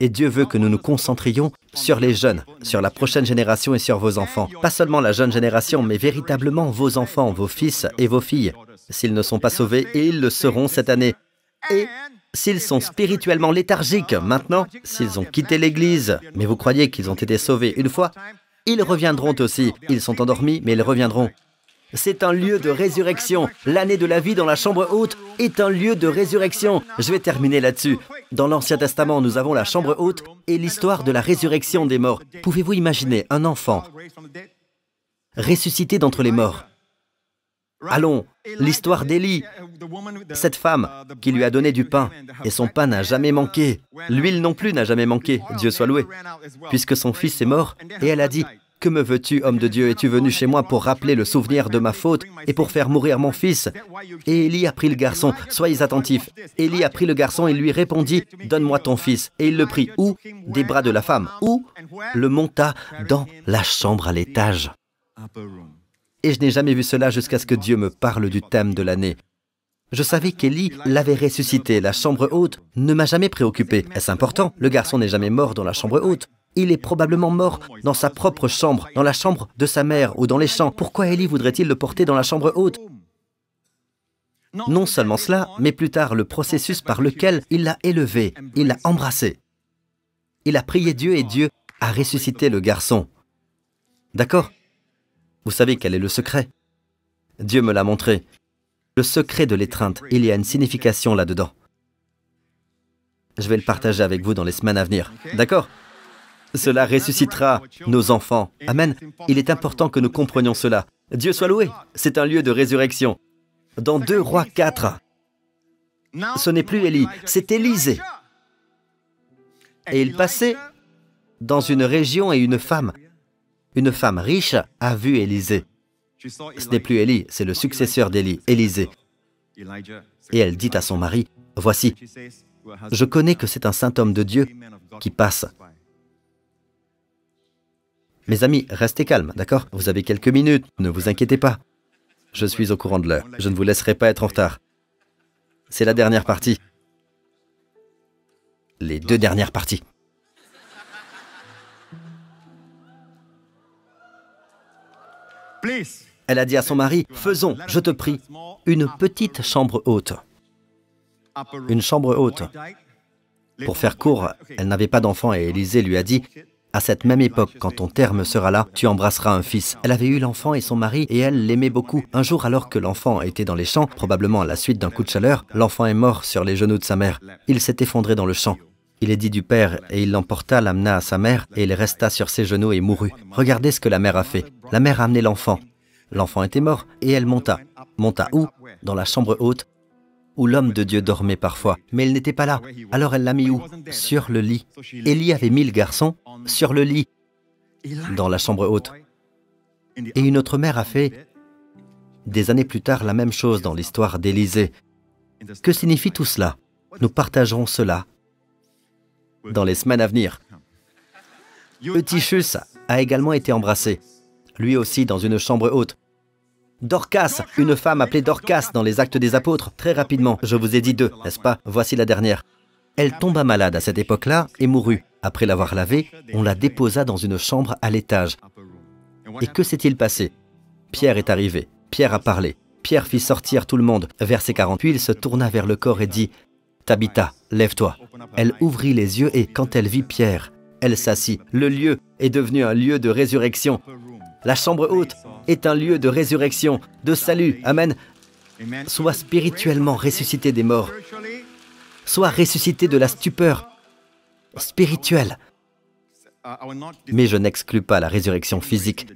Et Dieu veut que nous nous concentrions sur les jeunes, sur la prochaine génération et sur vos enfants. Pas seulement la jeune génération, mais véritablement vos enfants, vos fils et vos filles. S'ils ne sont pas sauvés, et ils le seront cette année. Et s'ils sont spirituellement léthargiques maintenant, s'ils ont quitté l'Église, mais vous croyez qu'ils ont été sauvés une fois, ils reviendront aussi. Ils sont endormis, mais ils reviendront. C'est un lieu de résurrection. L'année de la vie dans la chambre haute est un lieu de résurrection. Je vais terminer là-dessus. Dans l'Ancien Testament, nous avons la chambre haute et l'histoire de la résurrection des morts. Pouvez-vous imaginer un enfant ressuscité d'entre les morts Allons, l'histoire d'Élie, uh, cette femme uh, qui lui a donné du pain, et son pain n'a jamais manqué, l'huile non plus n'a jamais manqué, Dieu soit loué, puisque son fils est mort, et elle a dit, que me veux-tu, homme de Dieu Es-tu venu chez moi pour rappeler le souvenir de ma faute et pour faire mourir mon fils Et Élie a pris le garçon. Soyez attentifs. Élie a pris le garçon et lui répondit Donne-moi ton fils. Et il le prit où Des bras de la femme. Où Le monta dans la chambre à l'étage et je n'ai jamais vu cela jusqu'à ce que Dieu me parle du thème de l'année. Je savais qu'Élie l'avait ressuscité. La chambre haute ne m'a jamais préoccupé. Est-ce important Le garçon n'est jamais mort dans la chambre haute. Il est probablement mort dans sa propre chambre, dans la chambre de sa mère ou dans les champs. Pourquoi Élie voudrait-il le porter dans la chambre haute Non seulement cela, mais plus tard le processus par lequel il l'a élevé, il l'a embrassé. Il a prié Dieu et Dieu a ressuscité le garçon. D'accord vous savez quel est le secret Dieu me l'a montré. Le secret de l'étreinte, il y a une signification là-dedans. Je vais le partager avec vous dans les semaines à venir. D'accord Cela ressuscitera nos enfants. Amen. Il est important que nous comprenions cela. Dieu soit loué. C'est un lieu de résurrection. Dans 2 rois 4, ce n'est plus Élie, c'est Élisée. Et il passait dans une région et une femme une femme riche a vu Élisée. Ce n'est plus Élie, c'est le successeur d'Élie, Élisée. Et elle dit à son mari, Voici, je connais que c'est un saint homme de Dieu qui passe. Mes amis, restez calmes, d'accord Vous avez quelques minutes, ne vous inquiétez pas. Je suis au courant de l'heure, je ne vous laisserai pas être en retard. C'est la dernière partie. Les deux dernières parties. Elle a dit à son mari, faisons, je te prie, une petite chambre haute. Une chambre haute. Pour faire court, elle n'avait pas d'enfant et Élisée lui a dit, à cette même époque, quand ton terme sera là, tu embrasseras un fils. Elle avait eu l'enfant et son mari, et elle l'aimait beaucoup. Un jour, alors que l'enfant était dans les champs, probablement à la suite d'un coup de chaleur, l'enfant est mort sur les genoux de sa mère. Il s'est effondré dans le champ. Il est dit du père, et il l'emporta, l'amena à sa mère, et il resta sur ses genoux et mourut. Regardez ce que la mère a fait. La mère a amené l'enfant. L'enfant était mort, et elle monta. Monta où Dans la chambre haute, où l'homme de Dieu dormait parfois, mais il n'était pas là. Alors elle l'a mis où Sur le lit. Élie avait mille garçons sur le lit, dans la chambre haute. Et une autre mère a fait, des années plus tard, la même chose dans l'histoire d'Élisée. Que signifie tout cela Nous partagerons cela dans les semaines à venir. Eutychus a également été embrassé, lui aussi dans une chambre haute. Dorcas, une femme appelée Dorcas dans les actes des apôtres, très rapidement, je vous ai dit deux, n'est-ce pas Voici la dernière. Elle tomba malade à cette époque-là et mourut. Après l'avoir lavée, on la déposa dans une chambre à l'étage. Et que s'est-il passé Pierre est arrivé. Pierre a parlé. Pierre fit sortir tout le monde. Verset 40. Puis il se tourna vers le corps et dit Tabitha, lève-toi. Elle ouvrit les yeux et quand elle vit Pierre, elle s'assit. Le lieu est devenu un lieu de résurrection. La chambre haute est un lieu de résurrection, de salut. Amen. Sois spirituellement ressuscité des morts. Sois ressuscité de la stupeur spirituelle. Mais je n'exclus pas la résurrection physique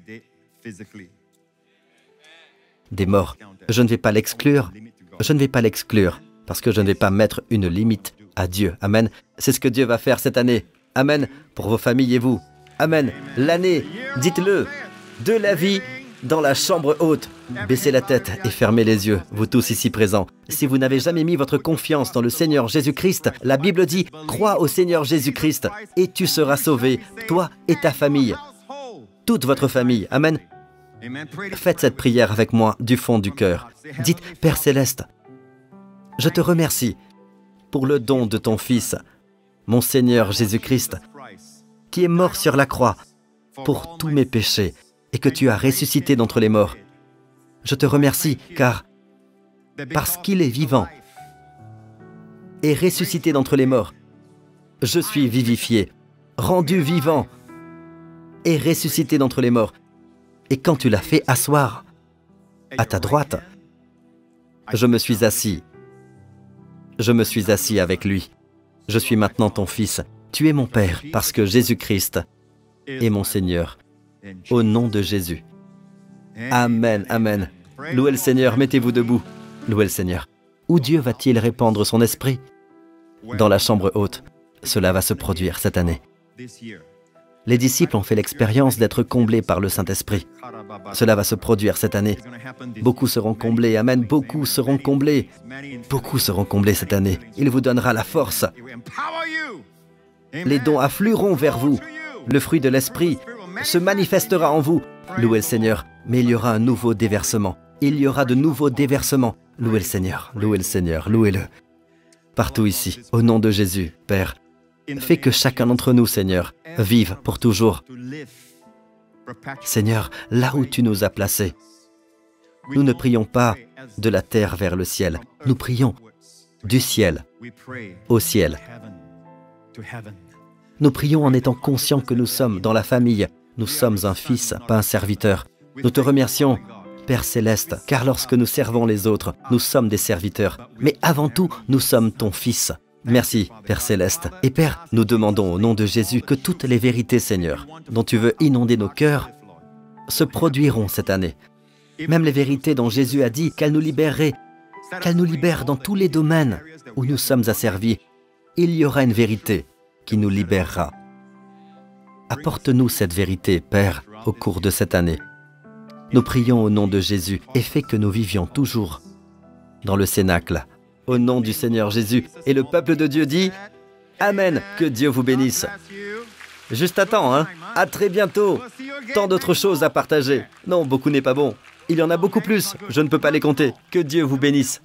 des morts. Je ne vais pas l'exclure. Je ne vais pas l'exclure parce que je ne vais pas mettre une limite à Dieu. Amen. C'est ce que Dieu va faire cette année. Amen. Pour vos familles et vous. Amen. L'année, dites-le, de la vie dans la chambre haute. Baissez la tête et fermez les yeux, vous tous ici présents. Si vous n'avez jamais mis votre confiance dans le Seigneur Jésus-Christ, la Bible dit, crois au Seigneur Jésus-Christ et tu seras sauvé, toi et ta famille, toute votre famille. Amen. Faites cette prière avec moi du fond du cœur. Dites, Père céleste, je te remercie pour le don de ton Fils, mon Seigneur Jésus-Christ, qui est mort sur la croix pour tous mes péchés et que tu as ressuscité d'entre les morts. Je te remercie car, parce qu'il est vivant et ressuscité d'entre les morts, je suis vivifié, rendu vivant et ressuscité d'entre les morts. Et quand tu l'as fait asseoir à ta droite, je me suis assis je me suis assis avec lui. Je suis maintenant ton fils. Tu es mon Père parce que Jésus-Christ est mon Seigneur. Au nom de Jésus. Amen, Amen. Louez le Seigneur, mettez-vous debout. Louez le Seigneur. Où Dieu va-t-il répandre son esprit Dans la chambre haute. Cela va se produire cette année les disciples ont fait l'expérience d'être comblés par le Saint-Esprit. Cela va se produire cette année. Beaucoup seront comblés, Amen, beaucoup seront comblés. Beaucoup seront comblés cette année. Il vous donnera la force. Les dons afflueront vers vous. Le fruit de l'Esprit se manifestera en vous. Louez le Seigneur, mais il y aura un nouveau déversement. Il y aura de nouveaux déversements. Louez le Seigneur, louez le Seigneur, louez-le. Partout ici, au nom de Jésus, Père, Fais que chacun d'entre nous, Seigneur, vive pour toujours. Seigneur, là où tu nous as placés. Nous ne prions pas de la terre vers le ciel, nous prions du ciel au ciel. Nous prions en étant conscients que nous sommes dans la famille, nous sommes un fils, pas un serviteur. Nous te remercions, Père céleste, car lorsque nous servons les autres, nous sommes des serviteurs, mais avant tout, nous sommes ton fils. Merci, Père céleste. Et Père, nous demandons au nom de Jésus que toutes les vérités, Seigneur, dont tu veux inonder nos cœurs, se produiront cette année. Même les vérités dont Jésus a dit qu'elles nous libéreraient, qu'elles nous libèrent dans tous les domaines où nous sommes asservis, il y aura une vérité qui nous libérera. Apporte-nous cette vérité, Père, au cours de cette année. Nous prions au nom de Jésus et fais que nous vivions toujours dans le cénacle au nom du Seigneur Jésus. Et le peuple de Dieu dit Amen, que Dieu vous bénisse. Juste à temps, hein À très bientôt Tant d'autres choses à partager. Non, beaucoup n'est pas bon. Il y en a beaucoup plus, je ne peux pas les compter. Que Dieu vous bénisse.